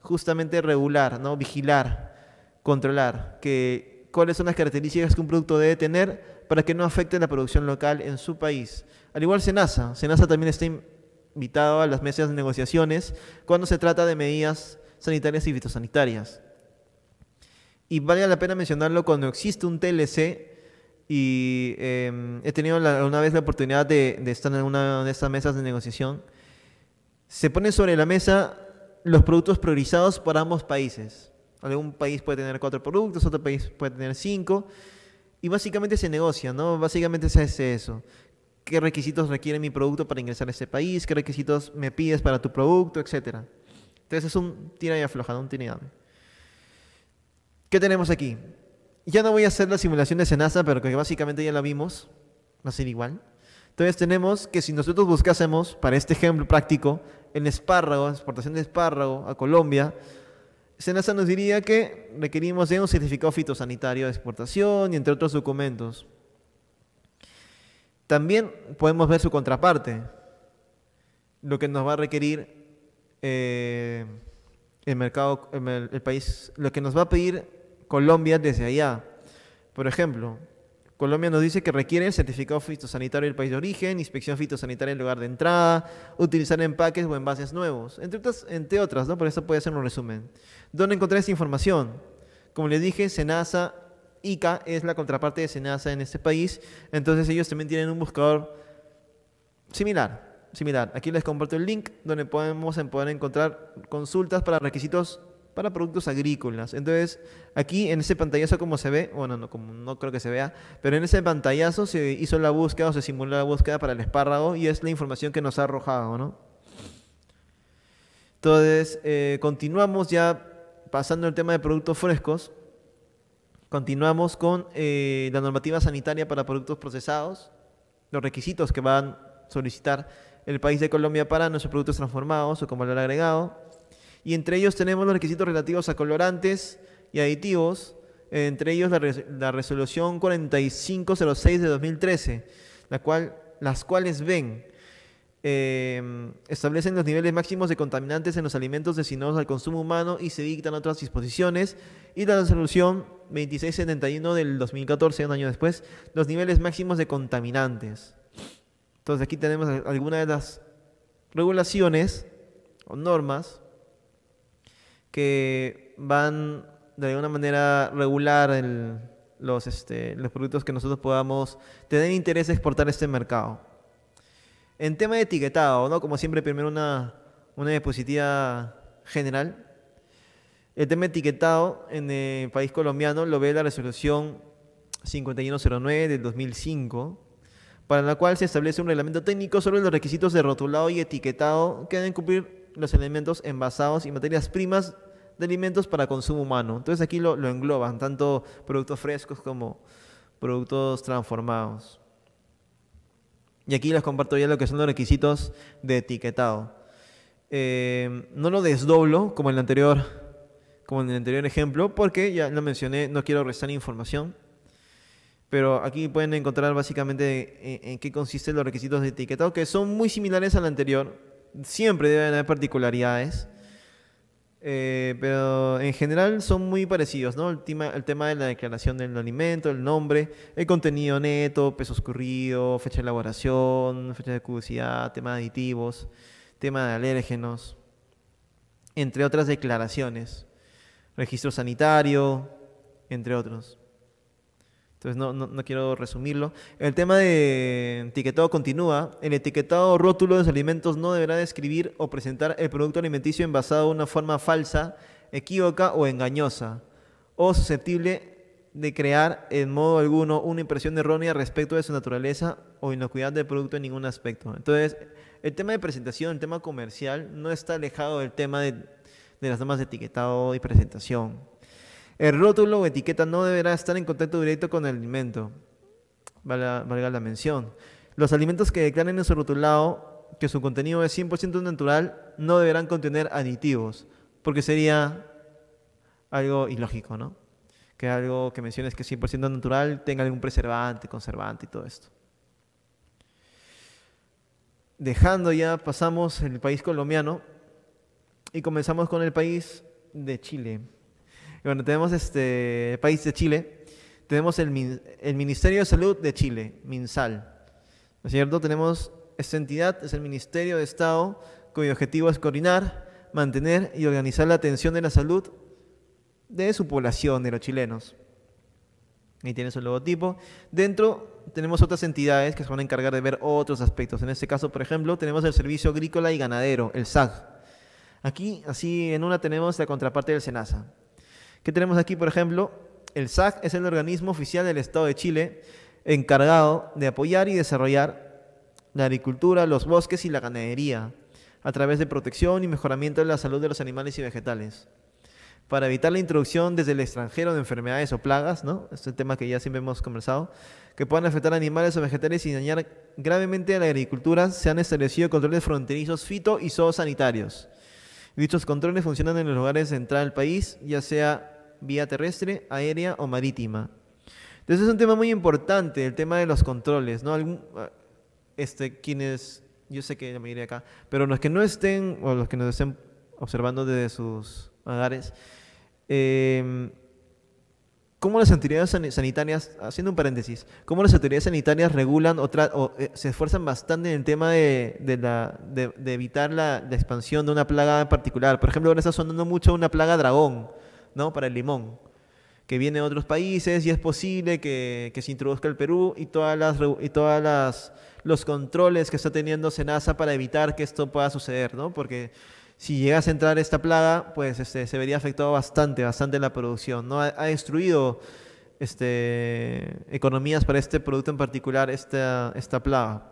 justamente regular, ¿no? vigilar, controlar que, cuáles son las características que un producto debe tener para que no afecte la producción local en su país. Al igual Senasa, Senasa también está invitado a las mesas de negociaciones cuando se trata de medidas sanitarias y fitosanitarias. Y vale la pena mencionarlo cuando existe un TLC. Y em, he tenido la, una vez la oportunidad de, estar en una de estas mesas de negociación. Se ponen sobre la mesa los productos priorizados por ambos países. Algún país puede tener cuatro productos, otro país puede tener cinco. Y básicamente se negocia, ¿no? Básicamente se hace eso. ¿Qué requisitos requiere mi producto para ingresar a ese país? ¿Qué requisitos me pides para tu producto? Etcétera. Entonces es un tira y afloja, un tira y dame. ¿Qué tenemos aquí? Ya no voy a hacer la simulación de Senasa, pero que básicamente ya la vimos. Va a ser igual. Entonces tenemos que si nosotros buscásemos, para este ejemplo práctico, en espárrago, exportación de espárrago a Colombia, Senasa nos diría que requerimos de un certificado fitosanitario de exportación y entre otros documentos. También podemos ver su contraparte, lo que nos va a requerir eh, el mercado, el país, lo que nos va a pedir Colombia desde allá. Por ejemplo, Colombia nos dice que requiere el certificado fitosanitario del país de origen, inspección fitosanitaria en lugar de entrada, utilizar empaques o envases nuevos, entre otras, entre otras ¿no? Por eso puede ser un resumen. ¿Dónde encontrar esa información? Como les dije, Senasa, ICA es la contraparte de Senasa en este país, entonces ellos también tienen un buscador similar. Similar. Aquí les comparto el link donde podemos poder encontrar consultas para requisitos para productos agrícolas. Entonces, aquí en ese pantallazo, como se ve, bueno, no, como, no creo que se vea, pero en ese pantallazo se hizo la búsqueda o se simuló la búsqueda para el espárrago y es la información que nos ha arrojado, ¿no? Entonces, eh, continuamos ya pasando el tema de productos frescos. Continuamos con eh, la normativa sanitaria para productos procesados, los requisitos que van a solicitar el país de Colombia para nuestros productos transformados o con valor agregado y entre ellos tenemos los requisitos relativos a colorantes y aditivos, entre ellos la, la resolución 4506 de 2013, la cual, las cuales ven, em, establecen los niveles máximos de contaminantes en los alimentos destinados al consumo humano y se dictan otras disposiciones, y la resolución 2671 del 2014, un año después, los niveles máximos de contaminantes. Entonces aquí tenemos algunas de las regulaciones o normas que van de alguna manera regular los, este, los productos que nosotros podamos tener interés de exportar a este mercado. En tema de etiquetado, ¿no? como siempre, primero una, una diapositiva general. El tema de etiquetado en el país colombiano lo ve la resolución 5109 del 2005, para la cual se establece un reglamento técnico sobre los requisitos de rotulado y etiquetado que deben cumplir los elementos envasados y materias primas de alimentos para consumo humano. Entonces aquí lo, engloban, tanto productos frescos como productos transformados. Y aquí les comparto ya lo que son los requisitos de etiquetado. Eh, no lo desdoblo como en el anterior, como en el anterior ejemplo, porque ya lo mencioné, no quiero restar información. Pero aquí pueden encontrar básicamente en, eh, en qué consisten los requisitos de etiquetado, que son muy similares al anterior, siempre deben haber particularidades. Eh, pero en general son muy parecidos, ¿no? El tema, de la declaración del alimento, el nombre, el contenido neto, peso escurrido, fecha de elaboración, fecha de caducidad tema de aditivos, tema de alérgenos, entre otras declaraciones, registro sanitario, entre otros. Entonces no, no, quiero resumirlo. El tema de etiquetado continúa. El etiquetado rótulo de los alimentos no deberá describir o presentar el producto alimenticio envasado de una forma falsa, equívoca o engañosa, o susceptible de crear en modo alguno una impresión errónea respecto de su naturaleza o inocuidad del producto en ningún aspecto. Entonces, el tema de presentación, el tema comercial, no está alejado del tema de, de las normas de etiquetado y presentación. El rótulo o etiqueta no deberá estar en contacto directo con el alimento. Valga, la mención. Los alimentos que declaren en su rotulado que su contenido es 100% natural no deberán contener aditivos, porque sería algo ilógico, ¿no? Que algo que menciones que es 100% natural tenga algún preservante, conservante y todo esto. Dejando ya, pasamos el país colombiano y comenzamos con el país de Chile bueno, tenemos este país de Chile, tenemos el, Ministerio de Salud de Chile, MinSal. ¿No es cierto? Tenemos esta entidad, es el Ministerio de Estado, cuyo objetivo es coordinar, mantener y organizar la atención de la salud de su población, de los chilenos. Ahí tiene su logotipo. Dentro tenemos otras entidades que se van a encargar de ver otros aspectos. En este caso, por ejemplo, tenemos el Servicio Agrícola y Ganadero, el SAG. Aquí, así en una, tenemos la contraparte del SENASA. ¿Qué tenemos aquí, por ejemplo? El SAC es el organismo oficial del Estado de Chile encargado de apoyar y desarrollar la agricultura, los bosques y la ganadería a través de protección y mejoramiento de la salud de los animales y vegetales. Para evitar la introducción desde el extranjero de enfermedades o plagas, ¿no? Este es el tema que ya siempre hemos conversado, que puedan afectar a animales o vegetales y dañar gravemente a la agricultura, se han establecido controles fronterizos fito y zoosanitarios. Dichos controles funcionan en los lugares de del país, ya sea vía terrestre, aérea o marítima. Entonces es un tema muy importante, el tema de los controles, ¿no? Eh, este, quienes, yo sé que me iré acá, pero los que no estén, o los que nos estén observando desde sus hogares, em, ¿Cómo las autoridades sanitarias, haciendo un paréntesis, cómo las autoridades sanitarias regulan o, eh, se esfuerzan bastante en el tema de, la, de, evitar la, la, expansión de una plaga en particular? Por ejemplo, ahora está sonando mucho una plaga dragón, ¿no? Para el limón, que viene de otros países y es posible que, se introduzca el Perú y todas las y todas las los controles que está teniendo Senasa para evitar que esto pueda suceder, ¿no? Porque si llega a entrar esta plaga, pues este, se vería afectado bastante, bastante la producción, ¿no? Ha, ha destruido este, economías para este producto en particular, esta, esta plaga.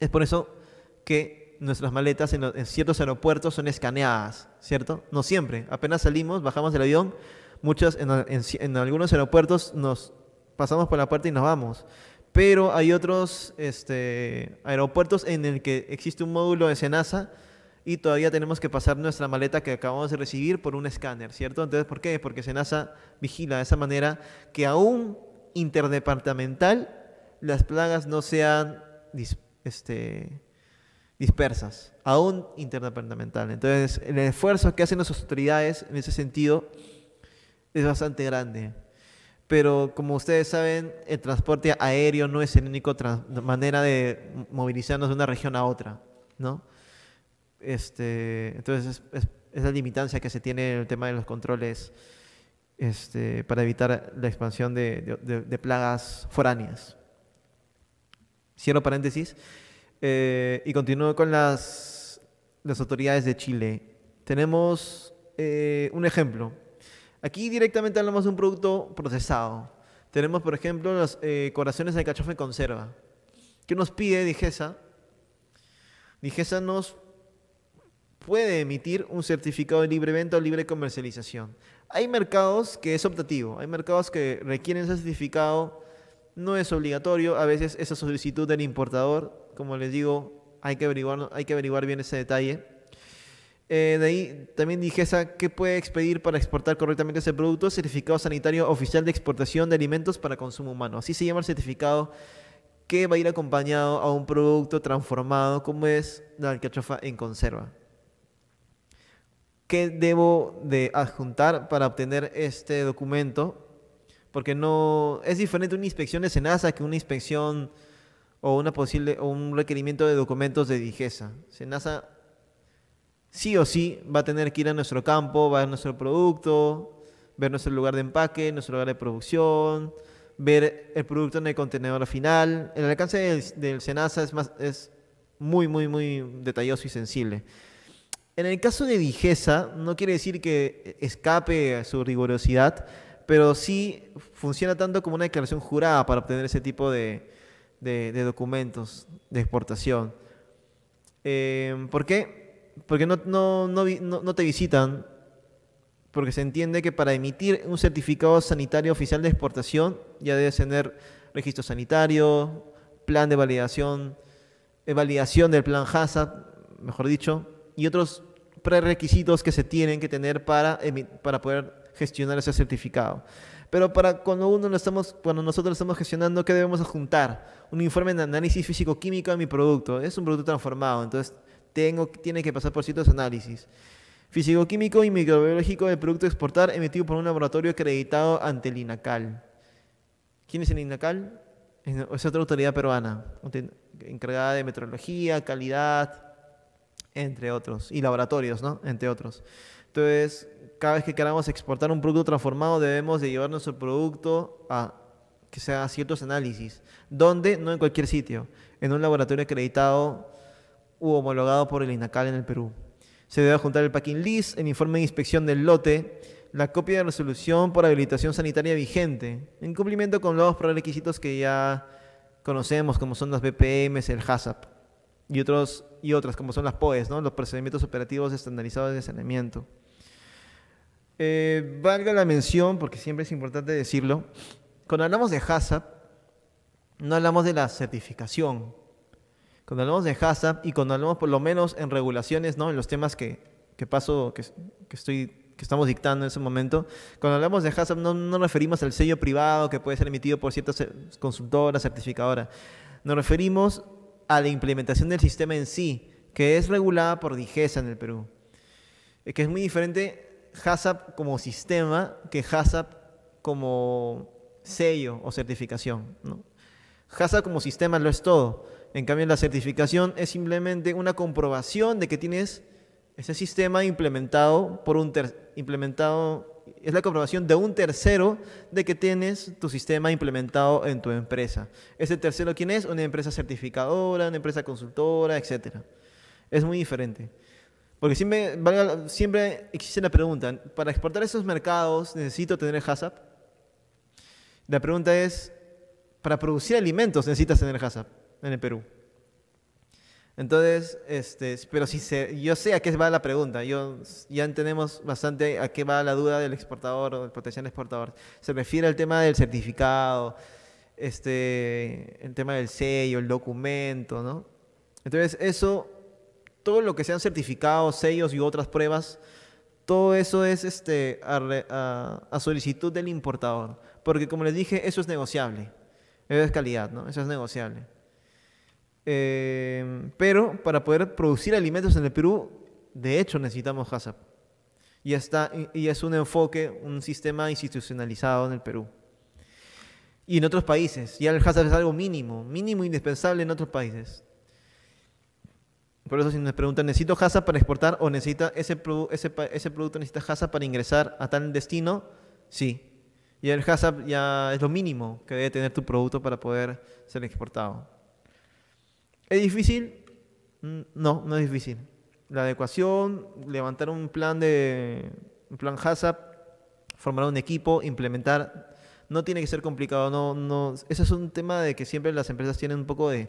Es por eso que nuestras maletas en, ciertos aeropuertos son escaneadas, ¿cierto? No siempre. Apenas salimos, bajamos del avión, muchas, en, algunos aeropuertos nos pasamos por la puerta y nos vamos. Pero hay otros este, aeropuertos en el que existe un módulo de Senasa y todavía tenemos que pasar nuestra maleta que acabamos de recibir por un escáner, ¿cierto? Entonces, ¿por qué? Porque Senasa vigila de esa manera que aún interdepartamental las plagas no sean este, dispersas, aún interdepartamental. Entonces, el esfuerzo que hacen las autoridades en ese sentido es bastante grande. Pero como ustedes saben, el transporte aéreo no es la única manera de movilizarnos de una región a otra, ¿no? Este, entonces, es, la limitancia que se tiene en el tema de los controles este, para evitar la expansión de, de plagas foráneas. Cierro paréntesis. Eh, y continúo con las, autoridades de Chile. Tenemos eh, un ejemplo. Aquí directamente hablamos de un producto procesado. Tenemos, por ejemplo, las eh, corazones de cachofa en conserva. ¿Qué nos pide Digesa? Digesa nos puede emitir un certificado de libre venta o libre comercialización. Hay mercados que es optativo, hay mercados que requieren ese certificado, no es obligatorio, a veces esa solicitud del importador como les digo, hay que averiguar, hay que averiguar bien ese detalle. Eh, de ahí también dije esa. ¿Qué puede expedir para exportar correctamente ese producto, certificado sanitario oficial de exportación de alimentos para consumo humano. Así se llama el certificado que va a ir acompañado a un producto transformado como es la alcachofa en conserva. ¿Qué debo de adjuntar para obtener este documento? Porque no es diferente una inspección de Senasa que una inspección o una posible un requerimiento de documentos de digesa. Senasa sí o sí va a tener que ir a nuestro campo, va a nuestro producto, ver nuestro lugar de empaque, nuestro lugar de producción, ver el producto en el contenedor final. El alcance del, Senasa es más es muy muy muy detalloso y sensible. En el caso de Digesa, no quiere decir que escape a su rigurosidad, pero sí funciona tanto como una declaración jurada para obtener ese tipo de, de, documentos de exportación. Eh, ¿Por qué? Porque no, no, te visitan, porque se entiende que para emitir un certificado sanitario oficial de exportación ya debes tener registro sanitario, plan de validación, eh, validación del plan HACCP, mejor dicho, y otros prerequisitos que se tienen que tener para, para poder gestionar ese certificado. Pero para cuando uno estamos, cuando nosotros estamos gestionando, ¿qué debemos adjuntar Un informe de análisis físico-químico de mi producto. Es un producto transformado, entonces tengo, tiene que pasar por ciertos análisis. Físico-químico y microbiológico del producto exportar emitido por un laboratorio acreditado ante el INACAL. ¿Quién es el INACAL? Es otra autoridad peruana, encargada de meteorología, calidad, entre otros, y laboratorios, ¿no? Entre otros. Entonces, cada vez que queramos exportar un producto transformado debemos de llevar nuestro producto a que se haga ciertos análisis. ¿Dónde? No en cualquier sitio, en un laboratorio acreditado u homologado por el INACAL en el Perú. Se debe juntar el packing list, el informe de inspección del lote, la copia de resolución por habilitación sanitaria vigente, en cumplimiento con los prerequisitos que ya conocemos, como son las BPMs, el HASAP y, otros, y otras, como son las POEs, los procedimientos operativos estandarizados de saneamiento. Eh, valga la mención, porque siempre es importante decirlo, cuando hablamos de HACCP, no hablamos de la certificación. Cuando hablamos de HACCP y cuando hablamos por lo menos en regulaciones, ¿no? en los temas que, paso, que, estoy, que estamos dictando en ese momento, cuando hablamos de HACCP no, nos referimos al sello privado que puede ser emitido por ciertas consultoras, certificadoras. Nos referimos a la implementación del sistema en sí, que es regulada por DIGESA en el Perú, eh, que es muy diferente HACCP como sistema que HACCP como sello o certificación. ¿no? HACCP como sistema lo es todo. En cambio, la certificación es simplemente una comprobación de que tienes ese sistema implementado por un implementado es la comprobación de un tercero de que tienes tu sistema implementado en tu empresa. Ese tercero quién es? Una empresa certificadora, una empresa consultora, etcétera. Es muy diferente. Porque siempre, siempre existe la pregunta, ¿para exportar esos mercados necesito tener el La pregunta es, ¿para producir alimentos necesitas tener HACCP en el Perú? Entonces, este, pero si yo sé a qué va la pregunta, yo, ya entendemos bastante a qué va la duda del exportador o del potencial exportador. Se refiere al tema del certificado, este, el tema del sello, el documento, ¿no? Entonces, eso todo lo que sean certificados, sellos y otras pruebas, todo eso es este, a, solicitud del importador. Porque como les dije, eso es negociable. Eso es calidad, ¿no? Eso es negociable. Em, pero para poder producir alimentos en el Perú, de hecho necesitamos HACCP. Y, está, y es un enfoque, un sistema institucionalizado en el Perú. Y en otros países, ya el HACCP es algo mínimo, mínimo indispensable en otros países. Por eso si nos preguntan, ¿necesito Hasa para exportar o necesita ese, ese, ese, producto necesita Hasa para ingresar a tal destino? Sí. Y el HASA ya es lo mínimo que debe tener tu producto para poder ser exportado. ¿Es difícil? Mm, no, no es difícil. La adecuación, levantar un plan de un plan HACCP, formar un equipo, implementar no tiene que ser complicado. No, no, ese es un tema de que siempre las empresas tienen un poco de,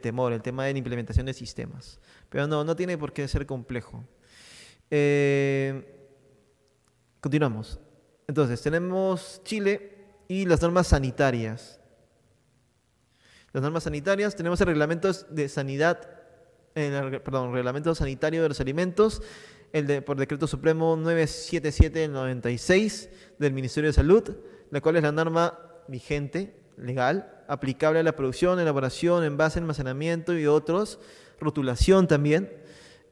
temor, el tema de la implementación de sistemas. Pero no, no tiene por qué ser complejo. Eh, continuamos. Entonces, tenemos Chile y las normas sanitarias. Las normas sanitarias, tenemos el reglamento de sanidad, perdón, reglamento sanitario de los alimentos, el de, por decreto supremo 977 96 del Ministerio de Salud, la cual es la norma vigente, legal, aplicable a la producción, elaboración, envase, almacenamiento y otros, rotulación también,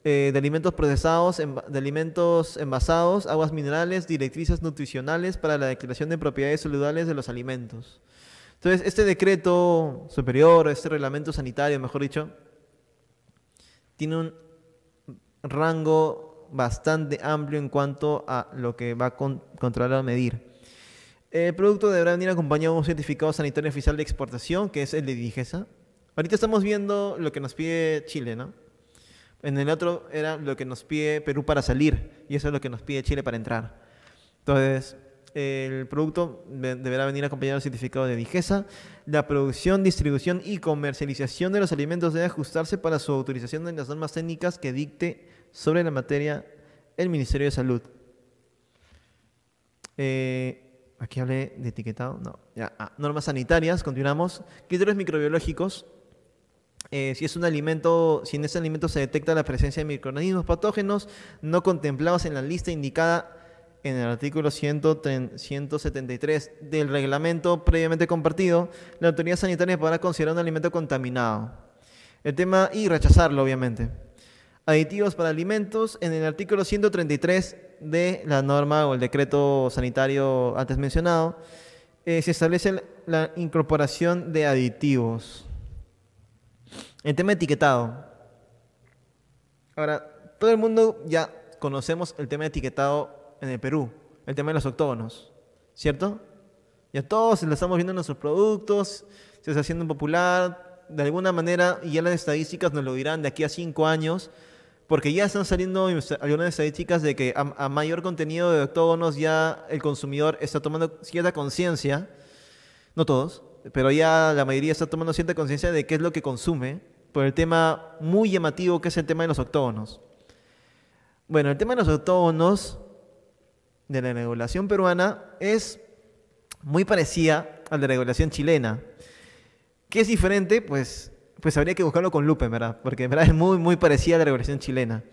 eh, de alimentos procesados, de alimentos envasados, aguas minerales, directrices nutricionales para la declaración de propiedades saludables de los alimentos. Entonces, este decreto superior, este reglamento sanitario, mejor dicho, tiene un rango bastante amplio en cuanto a lo que va a controlar a medir. El producto deberá venir acompañado de un certificado sanitario oficial de exportación, que es el de Digesa. Ahorita estamos viendo lo que nos pide Chile, ¿no? En el otro era lo que nos pide Perú para salir, y eso es lo que nos pide Chile para entrar. Entonces, el producto deberá venir acompañado de un certificado de Digesa. La producción, distribución y comercialización de los alimentos debe ajustarse para su autorización en las normas técnicas que dicte sobre la materia el Ministerio de Salud. Eh, Aquí hablé de etiquetado. No. Ya, ah, normas sanitarias, continuamos. Criterios microbiológicos. Eh, si es un alimento, si en ese alimento se detecta la presencia de microorganismos patógenos no contemplados en la lista indicada en el artículo 173 del reglamento previamente compartido, la autoridad sanitaria podrá considerar un alimento contaminado. El tema y rechazarlo, obviamente aditivos para alimentos en el artículo 133 de la norma o el decreto sanitario antes mencionado, eh, se establece la incorporación de aditivos. El tema etiquetado. Ahora, todo el mundo ya conocemos el tema etiquetado en el Perú, el tema de los octógonos, ¿cierto? Ya todos lo estamos viendo en nuestros productos, se está haciendo popular, de alguna manera, y ya las estadísticas nos lo dirán de aquí a cinco años, porque ya están saliendo algunas estadísticas de que a, mayor contenido de octógonos ya el consumidor está tomando cierta conciencia, no todos, pero ya la mayoría está tomando cierta conciencia de qué es lo que consume por el tema muy llamativo que es el tema de los octógonos. Bueno, el tema de los octógonos de la regulación peruana es muy parecida de la regulación chilena. ¿Qué es diferente? Pues pues habría que buscarlo con Lupe, ¿verdad? Porque es muy, muy parecida a la regulación chilena.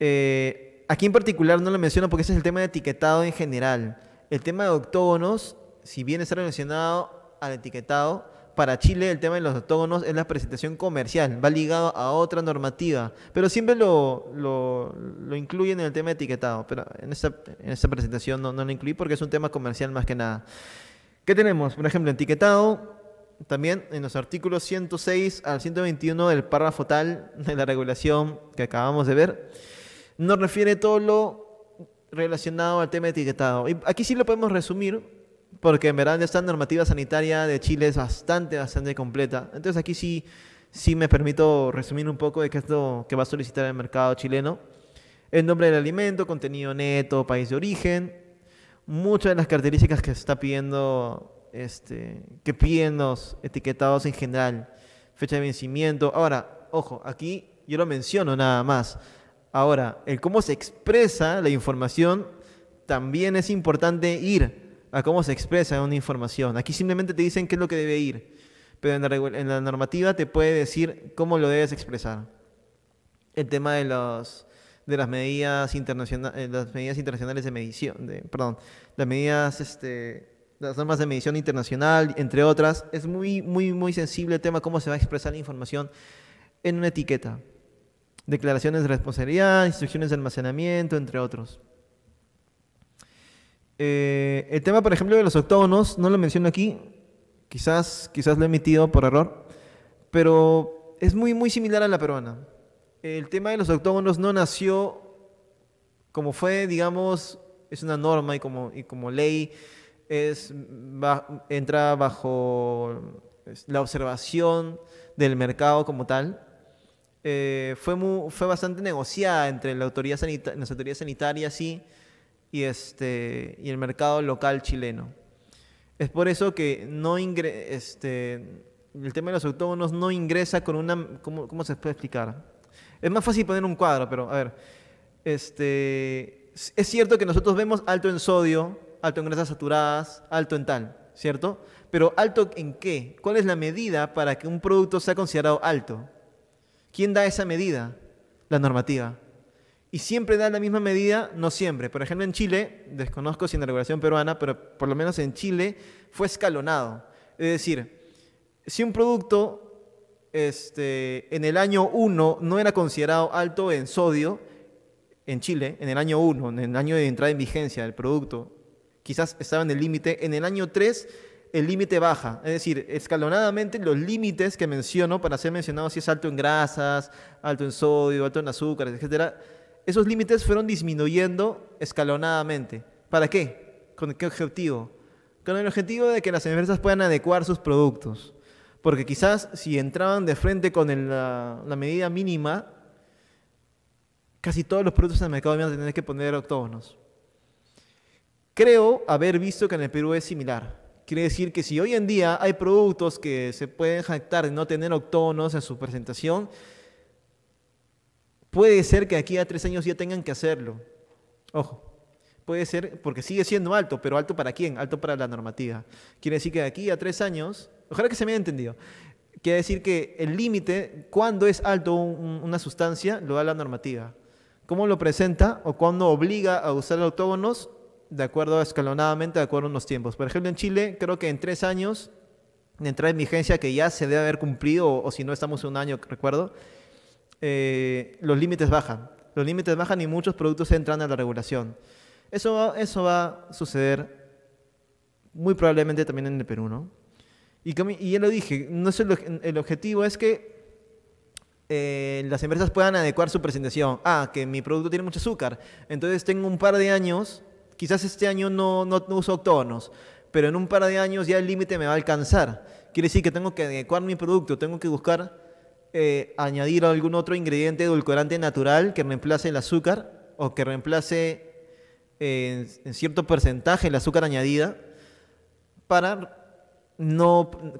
Eh, aquí en particular no lo menciono porque ese es el tema de etiquetado en general. El tema de octógonos, si bien está relacionado al etiquetado, para Chile el tema de los octógonos es la presentación comercial, va ligado a otra normativa, pero siempre lo, lo, lo incluyen en el tema de etiquetado, pero en esta, en esta presentación no, no lo incluí porque es un tema comercial más que nada. ¿Qué tenemos? Por ejemplo, etiquetado, también en los artículos 106 al 121 del párrafo tal de la regulación que acabamos de ver, nos refiere todo lo relacionado al tema etiquetado. Y aquí sí lo podemos resumir, porque en verdad esta normativa sanitaria de Chile es bastante, bastante completa. Entonces aquí sí, sí me permito resumir un poco de qué es lo que va a solicitar el mercado chileno. El nombre del alimento, contenido neto, país de origen, muchas de las características que se está pidiendo este, que piden los etiquetados en general, fecha de vencimiento. Ahora, ojo, aquí yo lo menciono nada más. Ahora, el cómo se expresa la información también es importante ir a cómo se expresa una información. Aquí simplemente te dicen qué es lo que debe ir, pero en la, normativa te puede decir cómo lo debes expresar. El tema de los de las medidas internacionales, eh, las medidas internacionales de medición, de, perdón, las medidas este, las normas de medición internacional, entre otras. Es muy, muy, muy sensible el tema cómo se va a expresar la información en una etiqueta. Declaraciones de responsabilidad, instrucciones de almacenamiento, entre otros. Eh, el tema, por ejemplo, de los octógonos, no lo menciono aquí, quizás, quizás lo he emitido por error, pero es muy, muy similar a la peruana. El tema de los octógonos no nació como fue, digamos, es una norma y como, y como ley es, va, entra bajo la observación del mercado como tal. Eh, fue, fue bastante negociada entre la autoridad sanitaria las autoridades sanitarias y, este, y el mercado local chileno. Es por eso que no este, el tema de los autónomos no ingresa con una... ¿cómo, se puede explicar? Es más fácil poner un cuadro, pero a ver. Este, es cierto que nosotros vemos alto en sodio, alto en grasas saturadas, alto en tal, ¿cierto? Pero alto en qué? ¿Cuál es la medida para que un producto sea considerado alto? ¿Quién da esa medida? La normativa. Y siempre da la misma medida, no siempre. Por ejemplo, en Chile, desconozco si en la regulación peruana, pero por lo menos en Chile fue escalonado. Es decir, si un producto este, en el año 1 no era considerado alto en sodio, en Chile, en el año 1, en el año de entrada en vigencia del producto, quizás estaba en el límite. En el año 3 el límite baja, es decir, escalonadamente los límites que menciono para ser mencionado si es alto en grasas, alto en sodio, alto en azúcares, etcétera, esos límites fueron disminuyendo escalonadamente. ¿Para qué? ¿Con qué objetivo? Con el objetivo de que las empresas puedan adecuar sus productos. Porque quizás si entraban de frente con la, medida mínima, casi todos los productos del mercado iban a tener que poner octógonos. Creo haber visto que en el Perú es similar. Quiere decir que si hoy en día hay productos que se pueden jactar de no tener octógonos en su presentación, puede ser que aquí a tres años ya tengan que hacerlo. Ojo, puede ser porque sigue siendo alto, pero alto para quién? Alto para la normativa. Quiere decir que aquí a tres años, ojalá que se me haya entendido, quiere decir que el límite, cuando es alto una sustancia, lo da la normativa. ¿Cómo lo presenta o cuándo obliga a usar octógonos? de acuerdo escalonadamente, de acuerdo a unos tiempos. Por ejemplo, en Chile, creo que en tres años de entrar en vigencia, que ya se debe haber cumplido, o, si no estamos en un año, recuerdo, eh, los límites bajan. Los límites bajan y muchos productos entran a la regulación. Eso, eso va a suceder muy probablemente también en el Perú, ¿no? Y, y ya lo dije, no es el, objetivo es que eh, las empresas puedan adecuar su presentación. Ah, que mi producto tiene mucho azúcar. Entonces tengo un par de años Quizás este año no, uso octógonos, pero en un par de años ya el límite me va a alcanzar. Quiere decir que tengo que adecuar mi producto, tengo que buscar eh, añadir algún otro ingrediente edulcorante natural que reemplace el azúcar o que reemplace eh, en, cierto porcentaje el azúcar añadida para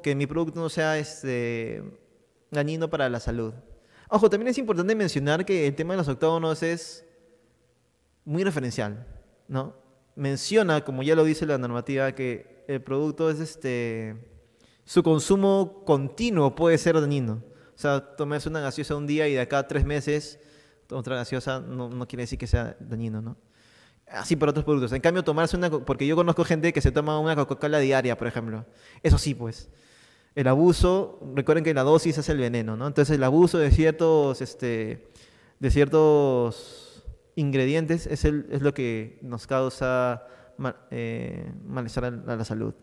que mi producto no sea este, dañino para la salud. Ojo, también es importante mencionar que el tema de los octógonos es muy referencial, ¿no? menciona, como ya lo dice la normativa, que el producto es este. Su consumo continuo puede ser dañino. O sea, tomarse una gaseosa un día y de acá a tres meses otra gaseosa no, quiere decir que sea dañino, ¿no? Así para otros productos. En cambio, tomarse una. Porque yo conozco gente que se toma una Coca-Cola diaria, por ejemplo. Eso sí, pues. El abuso, recuerden que la dosis es el veneno, ¿no? Entonces, el abuso de ciertos. Este, de ciertos ingredientes es, el, es lo que nos causa eh, malestar a la salud.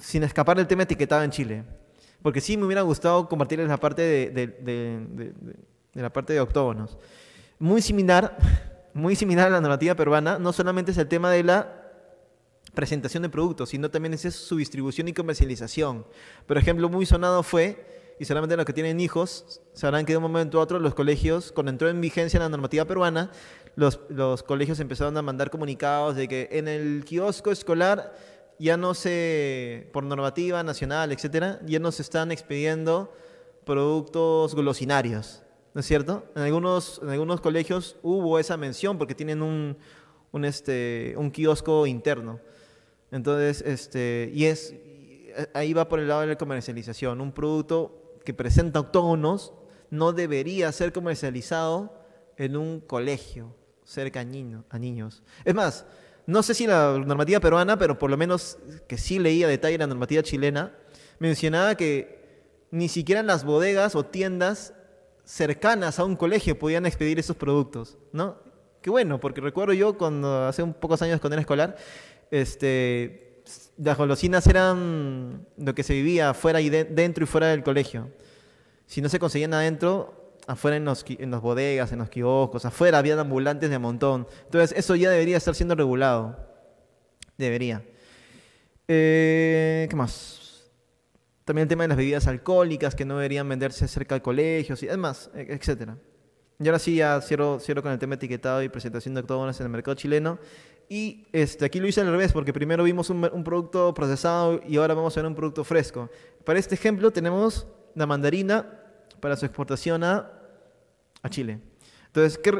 sin escapar del tema etiquetado en Chile. Porque sí me hubiera gustado compartirles la parte de, de, la parte de octógonos. Muy similar, muy similar a la normativa peruana, no solamente es el tema de la presentación de productos, sino también es su distribución y comercialización. Por ejemplo, muy sonado fue y solamente los que tienen hijos sabrán que de un momento a otro los colegios, cuando entró en vigencia la normativa peruana, los, los colegios empezaron a mandar comunicados de que en el kiosco escolar ya no se, por normativa nacional, etcétera, ya no se están expidiendo productos golosinarios, ¿no es cierto? En algunos, en algunos colegios hubo esa mención porque tienen un, un, este, un kiosco interno. Entonces, este, y es, ahí va por el lado de la comercialización. Un producto que presenta octógonos no debería ser comercializado en un colegio cerca a, niños. Es más, no sé si la normativa peruana, pero por lo menos que sí leía detalle la normativa chilena, mencionaba que ni siquiera en las bodegas o tiendas cercanas a un colegio podían expedir esos productos, ¿no? Qué bueno, porque recuerdo yo cuando hace un pocos años cuando era escolar, este, las golosinas eran lo que se vivía afuera y dentro y fuera del colegio. Si no se conseguían adentro, afuera en los, las bodegas, en los kioscos, afuera había ambulantes de montón. Entonces eso ya debería estar siendo regulado. Debería. Eh, ¿Qué más? También el tema de las bebidas alcohólicas que no deberían venderse cerca de colegios y demás, e, etcétera. Y ahora sí ya cierro, cierro con el tema etiquetado y presentación de octógonos en el mercado chileno. Y este, aquí lo hice al revés, porque primero vimos un, producto procesado y ahora vamos a ver un producto fresco. Para este ejemplo tenemos la mandarina para su exportación a, Chile. Entonces, ¿qué,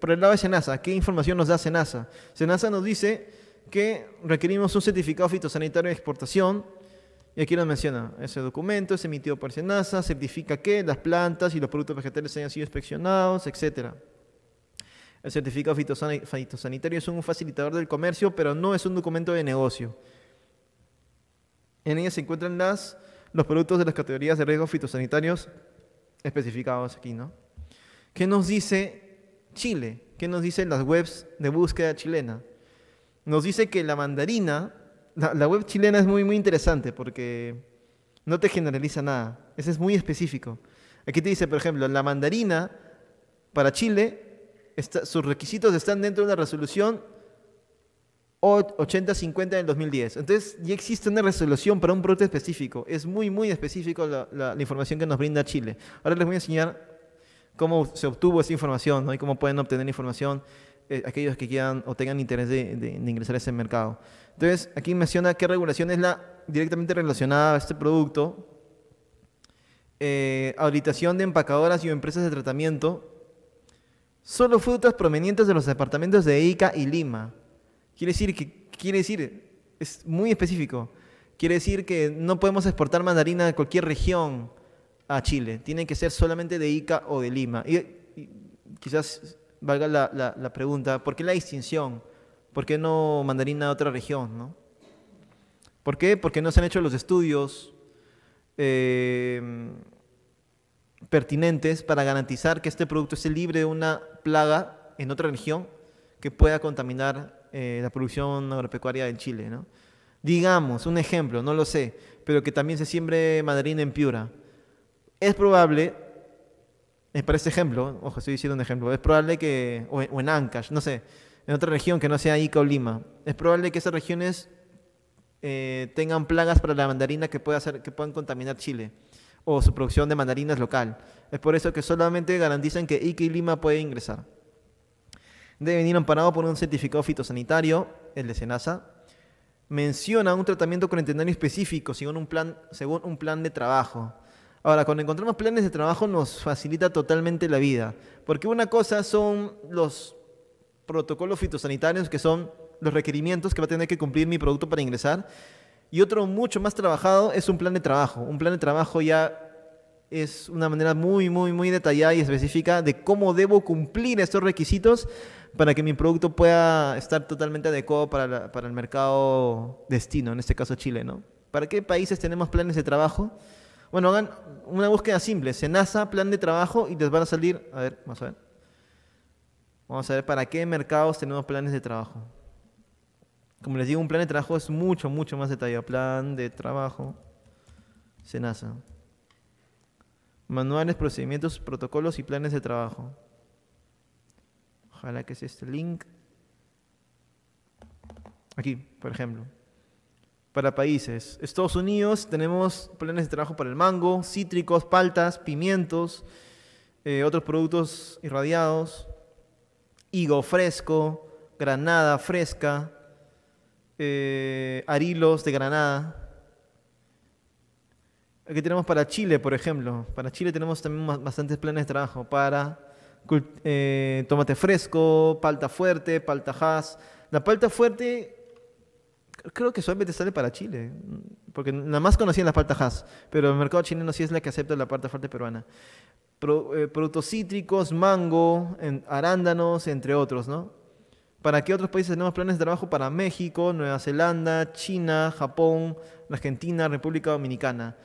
por el lado de Senasa, ¿qué información nos da Senasa? Senasa nos dice que requerimos un certificado fitosanitario de exportación. Y aquí nos menciona, ese documento es emitido por Senasa, certifica que las plantas y los productos vegetales hayan sido inspeccionados, etcétera. El certificado fitosanitario es un facilitador del comercio, pero no es un documento de negocio. En ella se encuentran las, los productos de las categorías de riesgos fitosanitarios especificados aquí, ¿no? ¿Qué nos dice Chile? ¿Qué nos dicen las webs de búsqueda chilena? Nos dice que la mandarina, la, web chilena es muy, muy interesante porque no te generaliza nada. Ese es muy específico. Aquí te dice, por ejemplo, la mandarina para Chile sus requisitos están dentro de una resolución 8050 del 2010. Entonces ya existe una resolución para un producto específico. Es muy, muy específico la, información que nos brinda Chile. Ahora les voy a enseñar cómo se obtuvo esa información y cómo pueden obtener información eh, aquellos que quieran o tengan interés de, ingresar a ese mercado. Entonces aquí menciona qué regulación es la directamente relacionada a este producto. Eh, habilitación de empacadoras y empresas de tratamiento solo frutas provenientes de los departamentos de Ica y Lima. Quiere decir que quiere decir es muy específico. Quiere decir que no podemos exportar mandarina de cualquier región a Chile. Tiene que ser solamente de Ica o de Lima. Y, quizás valga la, pregunta, ¿por qué la distinción? ¿Por qué no mandarina de otra región? ¿Por qué? Porque no se han hecho los estudios. Eh, pertinentes para garantizar que este producto esté libre de una plaga en otra región que pueda contaminar eh, la producción agropecuaria en Chile. Digamos, un ejemplo, no lo sé, pero que también se siembre mandarina en Piura. Es probable, para este ejemplo, ojo, estoy diciendo un ejemplo, es probable que, o en, Ancash, no sé, en otra región que no sea Ica o Lima, es probable que esas regiones eh, tengan plagas para la mandarina que puedan contaminar Chile o su producción de mandarinas local. Es por eso que solamente garantizan que Ike y Lima pueden ingresar. Debe venir amparado por un certificado fitosanitario, el de Senasa. Menciona un tratamiento cuarentenario específico según un plan, según un plan de trabajo. Ahora, cuando encontramos planes de trabajo nos facilita totalmente la vida, porque una cosa son los protocolos fitosanitarios, que son los requerimientos que va a tener que cumplir mi producto para ingresar, y otro mucho más trabajado es un plan de trabajo. Un plan de trabajo ya es una manera muy, muy, muy detallada y específica de cómo debo cumplir estos requisitos para que mi producto pueda estar totalmente adecuado para, el mercado destino, en este caso Chile, ¿no? ¿Para qué países tenemos planes de trabajo? Bueno, hagan una búsqueda simple, Senasa, plan de trabajo, y les van a salir, a ver, vamos a ver. Vamos a ver para qué mercados tenemos planes de trabajo. Como les digo, un plan de trabajo es mucho, mucho más detallado. Plan de trabajo, SENASA. Manuales, procedimientos, protocolos y planes de trabajo. Ojalá que sea este link. Aquí, por ejemplo. Para países. Estados Unidos tenemos planes de trabajo para el mango, cítricos, paltas, pimientos, eh, otros productos irradiados, higo fresco, granada fresca, eh, Arilos de Granada. Aquí tenemos para Chile, por ejemplo. Para Chile tenemos también bastantes planes de trabajo para eh, tomate fresco, palta fuerte, palta has. La palta fuerte creo que solamente sale para Chile, porque nada más conocían las palta pero el mercado chileno sí es la que acepta la palta fuerte peruana. productos eh, cítricos, mango, arándanos, entre otros, ¿no? ¿Para que otros países tenemos planes de trabajo? Para México, Nueva Zelanda, China, Japón, Argentina, República Dominicana.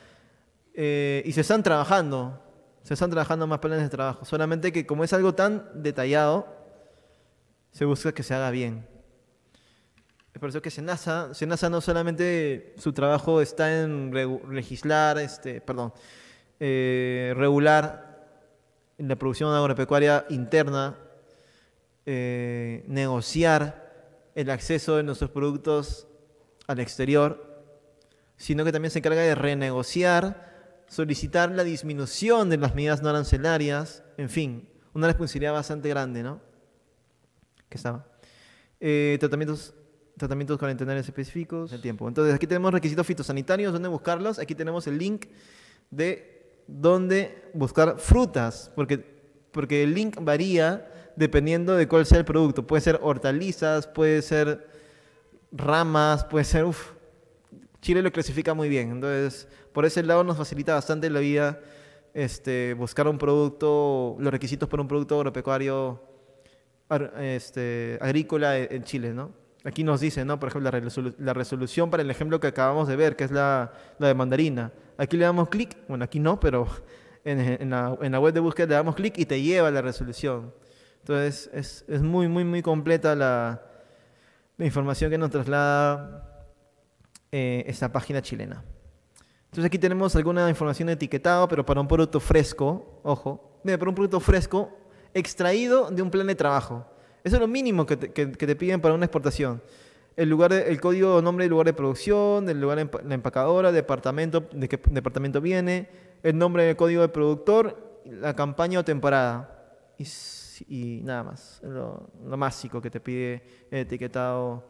Eh, y se están trabajando, se están trabajando más planes de trabajo. Solamente que como es algo tan detallado, se busca que se haga bien. Es por eso que Senasa, Senasa no solamente su trabajo está en legislar, este, perdón, eh, regular la producción agropecuaria interna eh, negociar el acceso de nuestros productos al exterior, sino que también se encarga de renegociar, solicitar la disminución de las medidas no arancelarias, en fin, una responsabilidad bastante grande, ¿no? Que estaba. Eh, tratamientos tratamientos cuarentenarios específicos. El tiempo. Entonces, aquí tenemos requisitos fitosanitarios, dónde buscarlos. Aquí tenemos el link de dónde buscar frutas, porque, porque el link varía dependiendo de cuál sea el producto. Puede ser hortalizas, puede ser ramas, puede ser... Chile lo clasifica muy bien. Entonces, por ese lado nos facilita bastante la vida este, buscar un producto, los requisitos para un producto agropecuario este, agrícola e, en Chile, ¿no? Aquí nos dice, ¿no? Por ejemplo, la, resolución para el ejemplo que acabamos de ver, que es la, de mandarina. Aquí le damos clic, bueno, aquí no, pero en, la, web de búsqueda le damos clic y te lleva la resolución. Entonces es, muy, muy, muy completa la, información que nos traslada eh, esta página chilena. Entonces aquí tenemos alguna información etiquetada, pero para un producto fresco, ojo, para un producto fresco extraído de un plan de trabajo. Eso es lo mínimo que te, piden para una exportación. El, lugar el código nombre del lugar de producción, el lugar de la empacadora, departamento, de qué departamento viene, el nombre del código del productor, la campaña o temporada. Y y nada más, lo, lo que te pide el etiquetado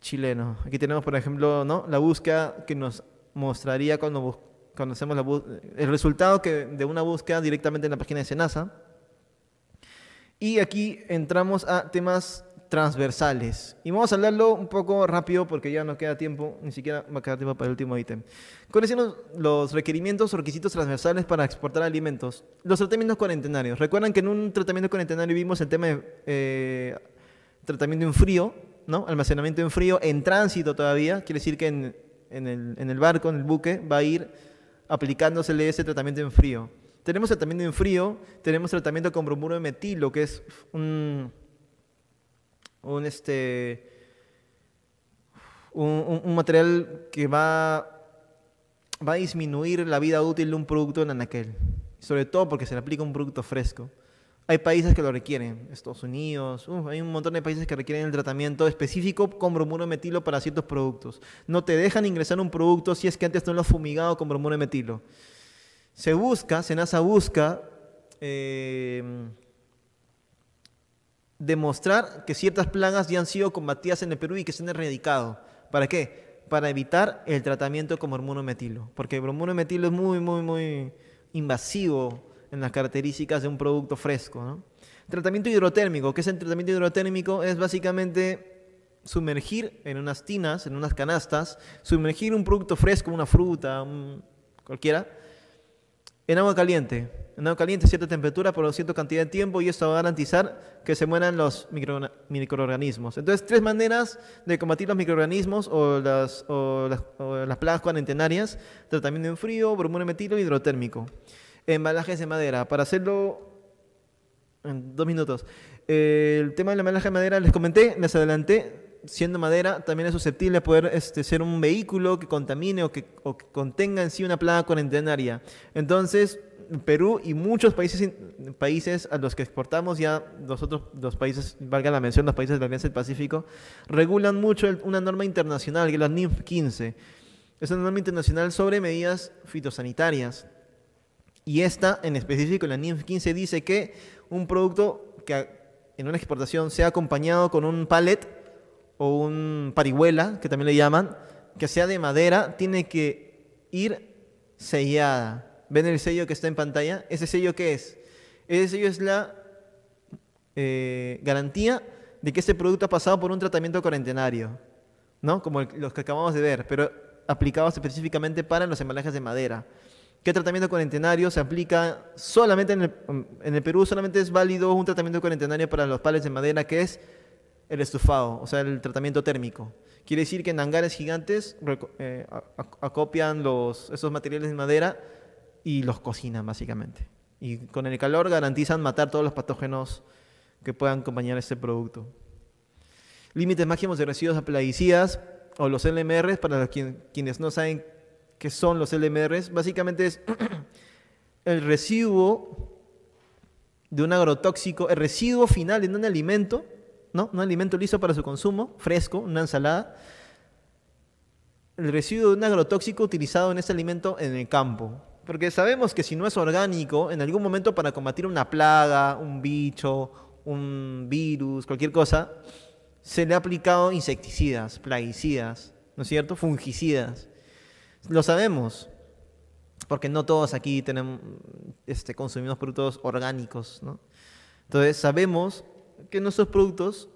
chileno. Aquí tenemos, por ejemplo, ¿no? la búsqueda que nos mostraría cuando, cuando hacemos la el resultado que, de una búsqueda directamente en la página de Senasa. Y aquí entramos a temas transversales. Y vamos a hablarlo un poco rápido porque ya no queda tiempo, ni siquiera va a quedar tiempo para el último ítem. ¿Cuáles son los requerimientos o requisitos transversales para exportar alimentos? Los tratamientos cuarentenarios. Recuerdan que en un tratamiento cuarentenario vimos el tema de eh, tratamiento en frío, ¿no? almacenamiento en frío, en tránsito todavía, quiere decir que en, en, el, en el barco, en el buque, va a ir aplicándosele ese tratamiento en frío. Tenemos tratamiento en frío, tenemos tratamiento con bromuro de metilo, que es un un, este, un, material que va, va a disminuir la vida útil de un producto en anaquel, sobre todo porque se le aplica un producto fresco. Hay países que lo requieren, Estados Unidos, hay un montón de países que requieren el tratamiento específico con bromuro de metilo para ciertos productos. No te dejan ingresar un producto si es que antes no lo has fumigado con bromuro de metilo. Se busca, Senasa busca eh, demostrar que ciertas plagas ya han sido combatidas en el Perú y que se han erradicado. ¿Para qué? Para evitar el tratamiento con hormono metilo. Porque el hormono metilo es muy, muy, muy invasivo en las características de un producto fresco. Tratamiento hidrotérmico. ¿Qué es el tratamiento hidrotérmico? Es básicamente sumergir en unas tinas, en unas canastas, sumergir un producto fresco, una fruta, cualquiera, en agua caliente. En agua caliente, cierta temperatura por cierta cantidad de tiempo y esto va a garantizar que se mueran los microorganismos. Entonces, tres maneras de combatir los microorganismos o las, o las, plagas cuarentenarias: tratamiento en frío, bromuro metilo y hidrotérmico. Embalajes de madera. Para hacerlo en dos minutos. el tema del embalaje de madera les comenté, les adelanté siendo madera, también es susceptible a poder este, ser un vehículo que contamine o que, contenga en sí una plaga cuarentenaria. Entonces, Perú y muchos países, países a los que exportamos, ya otros los países, valga la mención, los países de la Alianza del Pacífico, regulan mucho una norma internacional, que es la NIMF 15. Es una norma internacional sobre medidas fitosanitarias. Y esta, en específico, la NIMF 15, dice que un producto que en una exportación sea acompañado con un pallet o un parihuela, que también le llaman, que sea de madera, tiene que ir sellada. ¿Ven el sello que está en pantalla? ¿Ese sello qué es? Ese sello es la eh, garantía de que ese producto ha pasado por un tratamiento cuarentenario, ¿no? Como los que acabamos de ver, pero aplicado específicamente para los embalajes de madera. ¿Qué tratamiento cuarentenario se aplica solamente en el, en el Perú? Solamente es válido un tratamiento cuarentenario para los pales de madera que es el estufado, o sea, el tratamiento térmico. Quiere decir que en hangares gigantes eh, acopian esos materiales de madera y los cocinan básicamente. Y con el calor garantizan matar todos los patógenos que puedan acompañar este producto. Límites máximos de residuos a plaguicidas o los LMRs, para los quienes no saben qué son los LMRs, básicamente es el residuo de un agrotóxico, el residuo final en un alimento ¿no? Un alimento liso para su consumo, fresco, una ensalada. El residuo de un agrotóxico utilizado en este alimento en el campo. Porque sabemos que si no es orgánico, en algún momento para combatir una plaga, un bicho, un virus, cualquier cosa, se le ha aplicado insecticidas, plaguicidas, ¿no es cierto? Fungicidas. Lo sabemos, porque no todos aquí tenemos, este, consumimos productos orgánicos, ¿no? Entonces sabemos que nuestros productos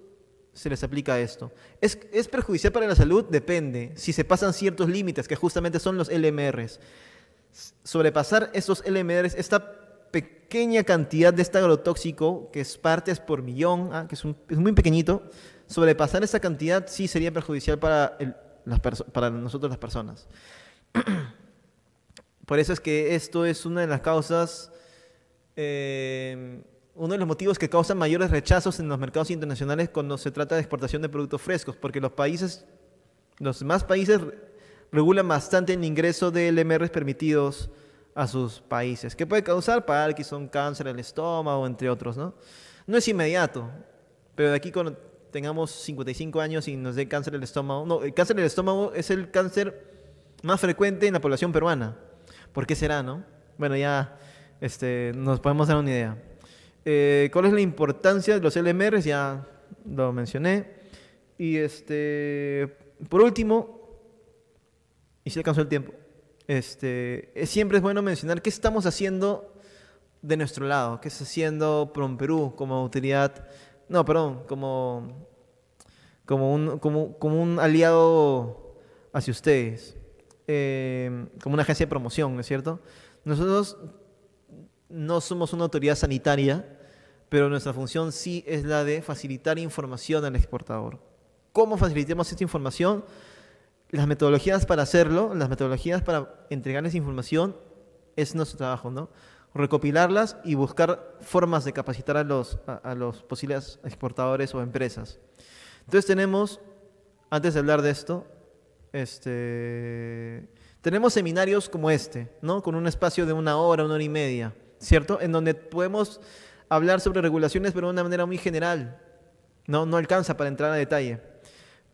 se les aplica esto. ¿Es, ¿Es perjudicial para la salud? Depende. Si se pasan ciertos límites, que justamente son los LMRs. Sobrepasar esos LMRs, esta pequeña cantidad de este agrotóxico, que es partes por millón, ah, que es, muy pequeñito, sobrepasar esa cantidad sí sería perjudicial para, para nosotros las personas. por eso es que esto es una de las causas... Eh, uno de los motivos que causan mayores rechazos en los mercados internacionales cuando se trata de exportación de productos frescos, porque los países, los más países regulan bastante el ingreso de LMRs permitidos a sus países, que puede causar Parkinson, cáncer del estómago, entre otros, ¿no? No es inmediato, pero de aquí cuando tengamos 55 años y nos dé cáncer del estómago, no, el cáncer del estómago es el cáncer más frecuente en la población peruana. ¿Por qué será, no? Bueno, ya este, nos podemos dar una idea. Eh, ¿Cuál es la importancia de los LMRs? Ya lo mencioné. Y este, por último, y se alcanzó el tiempo, este, siempre es bueno mencionar qué estamos haciendo de nuestro lado, qué está haciendo Prom Perú como autoridad, no, perdón, como, como, un, como, un aliado hacia ustedes, eh, como una agencia de promoción, ¿no es cierto? Nosotros no somos una autoridad sanitaria, pero nuestra función sí es la de facilitar información al exportador. ¿Cómo facilitemos esta información? Las metodologías para hacerlo, las metodologías para entregar entregarles información, es nuestro trabajo, ¿no? Recopilarlas y buscar formas de capacitar a los, posibles exportadores o empresas. Entonces tenemos, antes de hablar de esto, este, tenemos seminarios como este, ¿no? Con un espacio de una hora, una hora y media, ¿cierto? En donde podemos hablar sobre regulaciones, pero de una manera muy general. No, no alcanza para entrar a detalle.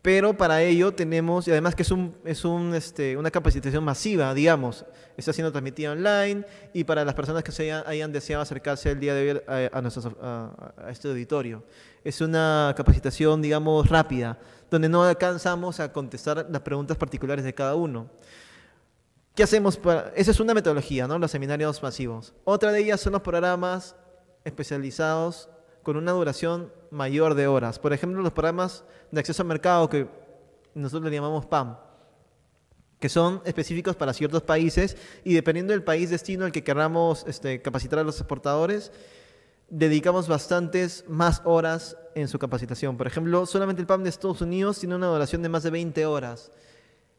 Pero para ello tenemos, y además que es, un, es este, una capacitación masiva, digamos, está siendo transmitida online y para las personas que se hayan, deseado acercarse el día de hoy a, a, a, este auditorio. Es una capacitación, digamos, rápida, donde no alcanzamos a contestar las preguntas particulares de cada uno. ¿Qué hacemos? Para... Esa es una metodología, ¿no? Los seminarios masivos. Otra de ellas son los programas especializados con una duración mayor de horas. Por ejemplo, los programas de acceso al mercado que nosotros le llamamos PAM, que son específicos para ciertos países y dependiendo del país destino al que queramos este, capacitar a los exportadores, dedicamos bastantes más horas en su capacitación. Por ejemplo, solamente el PAM de Estados Unidos tiene una duración de más de 20 horas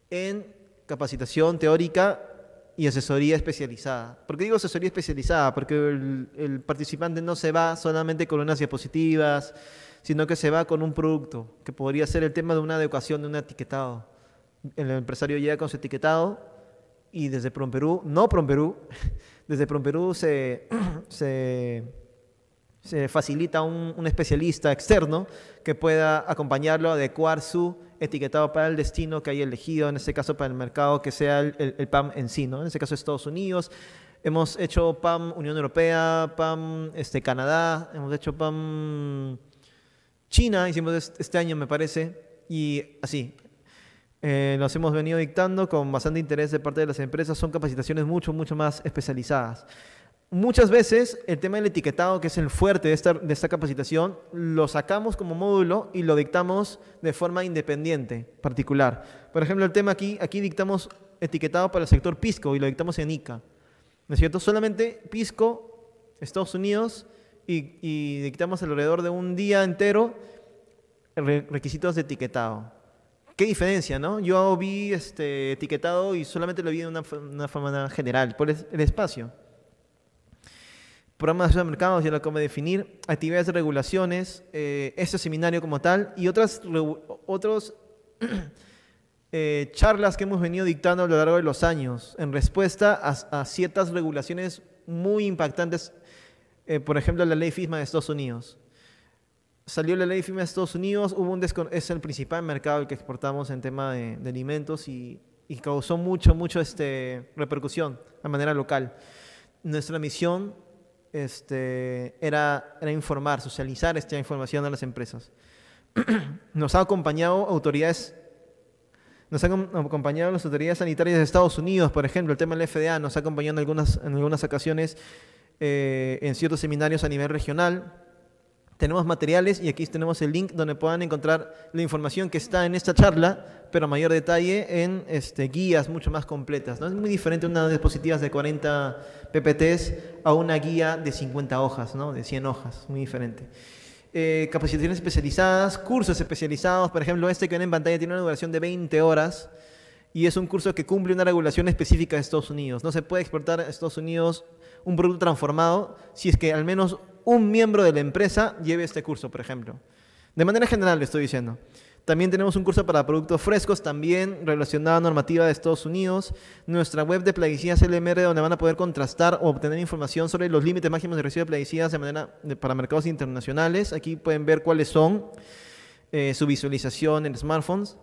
en capacitación teórica y asesoría especializada. ¿Por qué digo asesoría especializada? Porque el, el, participante no se va solamente con unas diapositivas, sino que se va con un producto, que podría ser el tema de una adecuación de un etiquetado. El empresario llega con su etiquetado y desde Promperú, no Promperú, desde Promperú se, se se facilita un, un especialista externo que pueda acompañarlo, adecuar su etiquetado para el destino que haya elegido, en este caso para el mercado que sea el, PAM en sí, ¿no? En este caso Estados Unidos. Hemos hecho PAM Unión Europea, PAM este, Canadá, hemos hecho PAM China, hicimos este año me parece, y así. Eh, nos hemos venido dictando con bastante interés de parte de las empresas, son capacitaciones mucho, mucho más especializadas. Muchas veces el tema del etiquetado, que es el fuerte de esta, capacitación, lo sacamos como módulo y lo dictamos de forma independiente, particular. Por ejemplo, el tema aquí, aquí dictamos etiquetado para el sector Pisco y lo dictamos en ICA. ¿No es cierto? Solamente Pisco, Estados Unidos, y, y dictamos alrededor de un día entero requisitos de etiquetado. Qué diferencia, ¿no? Yo vi este etiquetado y solamente lo vi de una, una forma general, por el espacio programas de mercados ya lo acabo de definir, actividades de regulaciones, este seminario como tal, y otras otros, eh, charlas que hemos venido dictando a lo largo de los años en respuesta a, ciertas regulaciones muy impactantes, eh, por ejemplo, la ley FISMA de Estados Unidos. Salió la ley FISMA de Estados Unidos, hubo un es el principal mercado el que exportamos en tema de, alimentos y, y, causó mucho, mucho este, repercusión a manera local. Nuestra misión este, era, era informar, socializar esta información a las empresas. nos ha acompañado autoridades, nos han acompañado las autoridades sanitarias de Estados Unidos, por ejemplo, el tema del FDA nos ha acompañado en algunas, en algunas ocasiones eh, en ciertos seminarios a nivel regional tenemos materiales y aquí tenemos el link donde puedan encontrar la información que está en esta charla, pero a mayor detalle en este, guías mucho más completas. ¿no? Es muy diferente una diapositiva de 40 PPTs a una guía de 50 hojas, ¿no? de 100 hojas, muy diferente. Eh, capacitaciones especializadas, cursos especializados, por ejemplo, este que ven en pantalla tiene una duración de 20 horas y es un curso que cumple una regulación específica de Estados Unidos. No se puede exportar a Estados Unidos un producto transformado si es que al menos un miembro de la empresa lleve este curso, por ejemplo. De manera general le estoy diciendo. También tenemos un curso para productos frescos, también relacionado a normativa de Estados Unidos. Nuestra web de plaguicidas LMR, donde van a poder contrastar o obtener información sobre los límites máximos de residuos de plaguicidas de manera para mercados internacionales. Aquí pueden ver cuáles son, eh, su visualización en smartphones.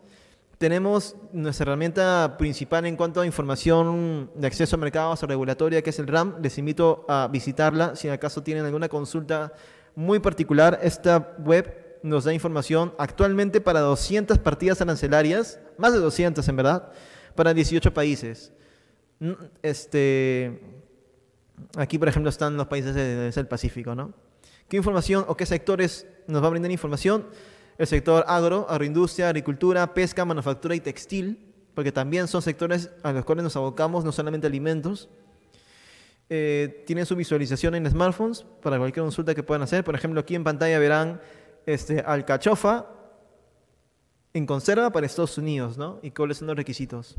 Tenemos nuestra herramienta principal en cuanto a información de acceso a mercados o regulatoria, que es el RAM. Les invito a visitarla si acaso tienen alguna consulta muy particular. Esta web nos da información actualmente para 200 partidas arancelarias, más de 200 en verdad, para 18 países. Mm, este, aquí, por ejemplo, están los países del Pacífico, ¿no? ¿Qué información o qué sectores nos va a brindar información? el sector agro, agroindustria, agricultura, pesca, manufactura y textil, porque también son sectores a los cuales nos abocamos, no solamente alimentos. Eh, tienen su visualización en smartphones para cualquier consulta que puedan hacer. Por ejemplo, aquí en pantalla verán este, alcachofa en conserva para Estados Unidos, ¿no? Y cuáles son los requisitos.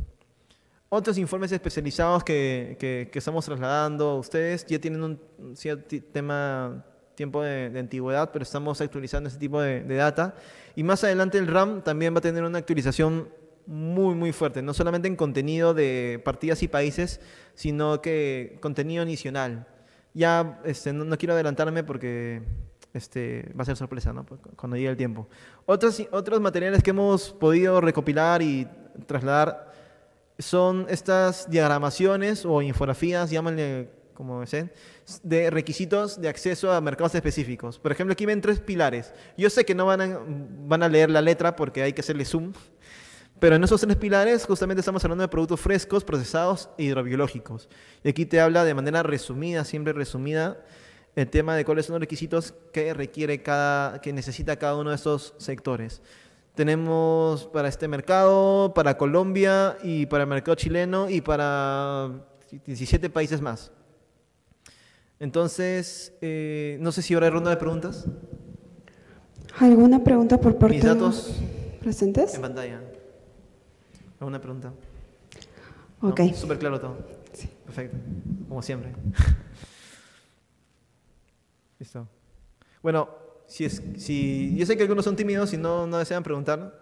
Otros informes especializados que, que, que estamos trasladando a ustedes ya tienen un cierto tema tiempo de, antigüedad, pero estamos actualizando ese tipo de, data. Y más adelante el RAM también va a tener una actualización muy, muy fuerte, no solamente en contenido de partidas y países, sino que contenido adicional. Ya este, no, quiero adelantarme porque este, va a ser sorpresa pues, cuando llegue el tiempo. Otros, otros materiales que hemos podido recopilar y trasladar son estas diagramaciones o infografías, llámanle como dicen, ¿eh? de requisitos de acceso a mercados específicos. Por ejemplo, aquí ven tres pilares. Yo sé que no van a, van a leer la letra porque hay que hacerle zoom, pero en esos tres pilares justamente estamos hablando de productos frescos, procesados e hidrobiológicos. Y aquí te habla de manera resumida, siempre resumida, el tema de cuáles son los requisitos que requiere cada, que necesita cada uno de esos sectores. Tenemos para este mercado, para Colombia y para el mercado chileno y para 17 países más. Entonces, eh, no sé si ahora hay ronda de preguntas. ¿Alguna pregunta por parte de los presentes? En pantalla. ¿Alguna pregunta? Ok. Súper claro todo. Sí. Perfecto. Como siempre. Listo. Bueno, si es, yo sé que algunos son tímidos y no, no desean preguntar,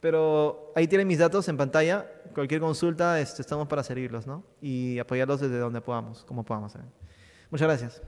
pero ahí tienen mis datos en pantalla. Cualquier consulta, este, estamos para servirlos, ¿no? Y apoyarlos desde donde podamos, como podamos. ¿eh? Muchas gracias.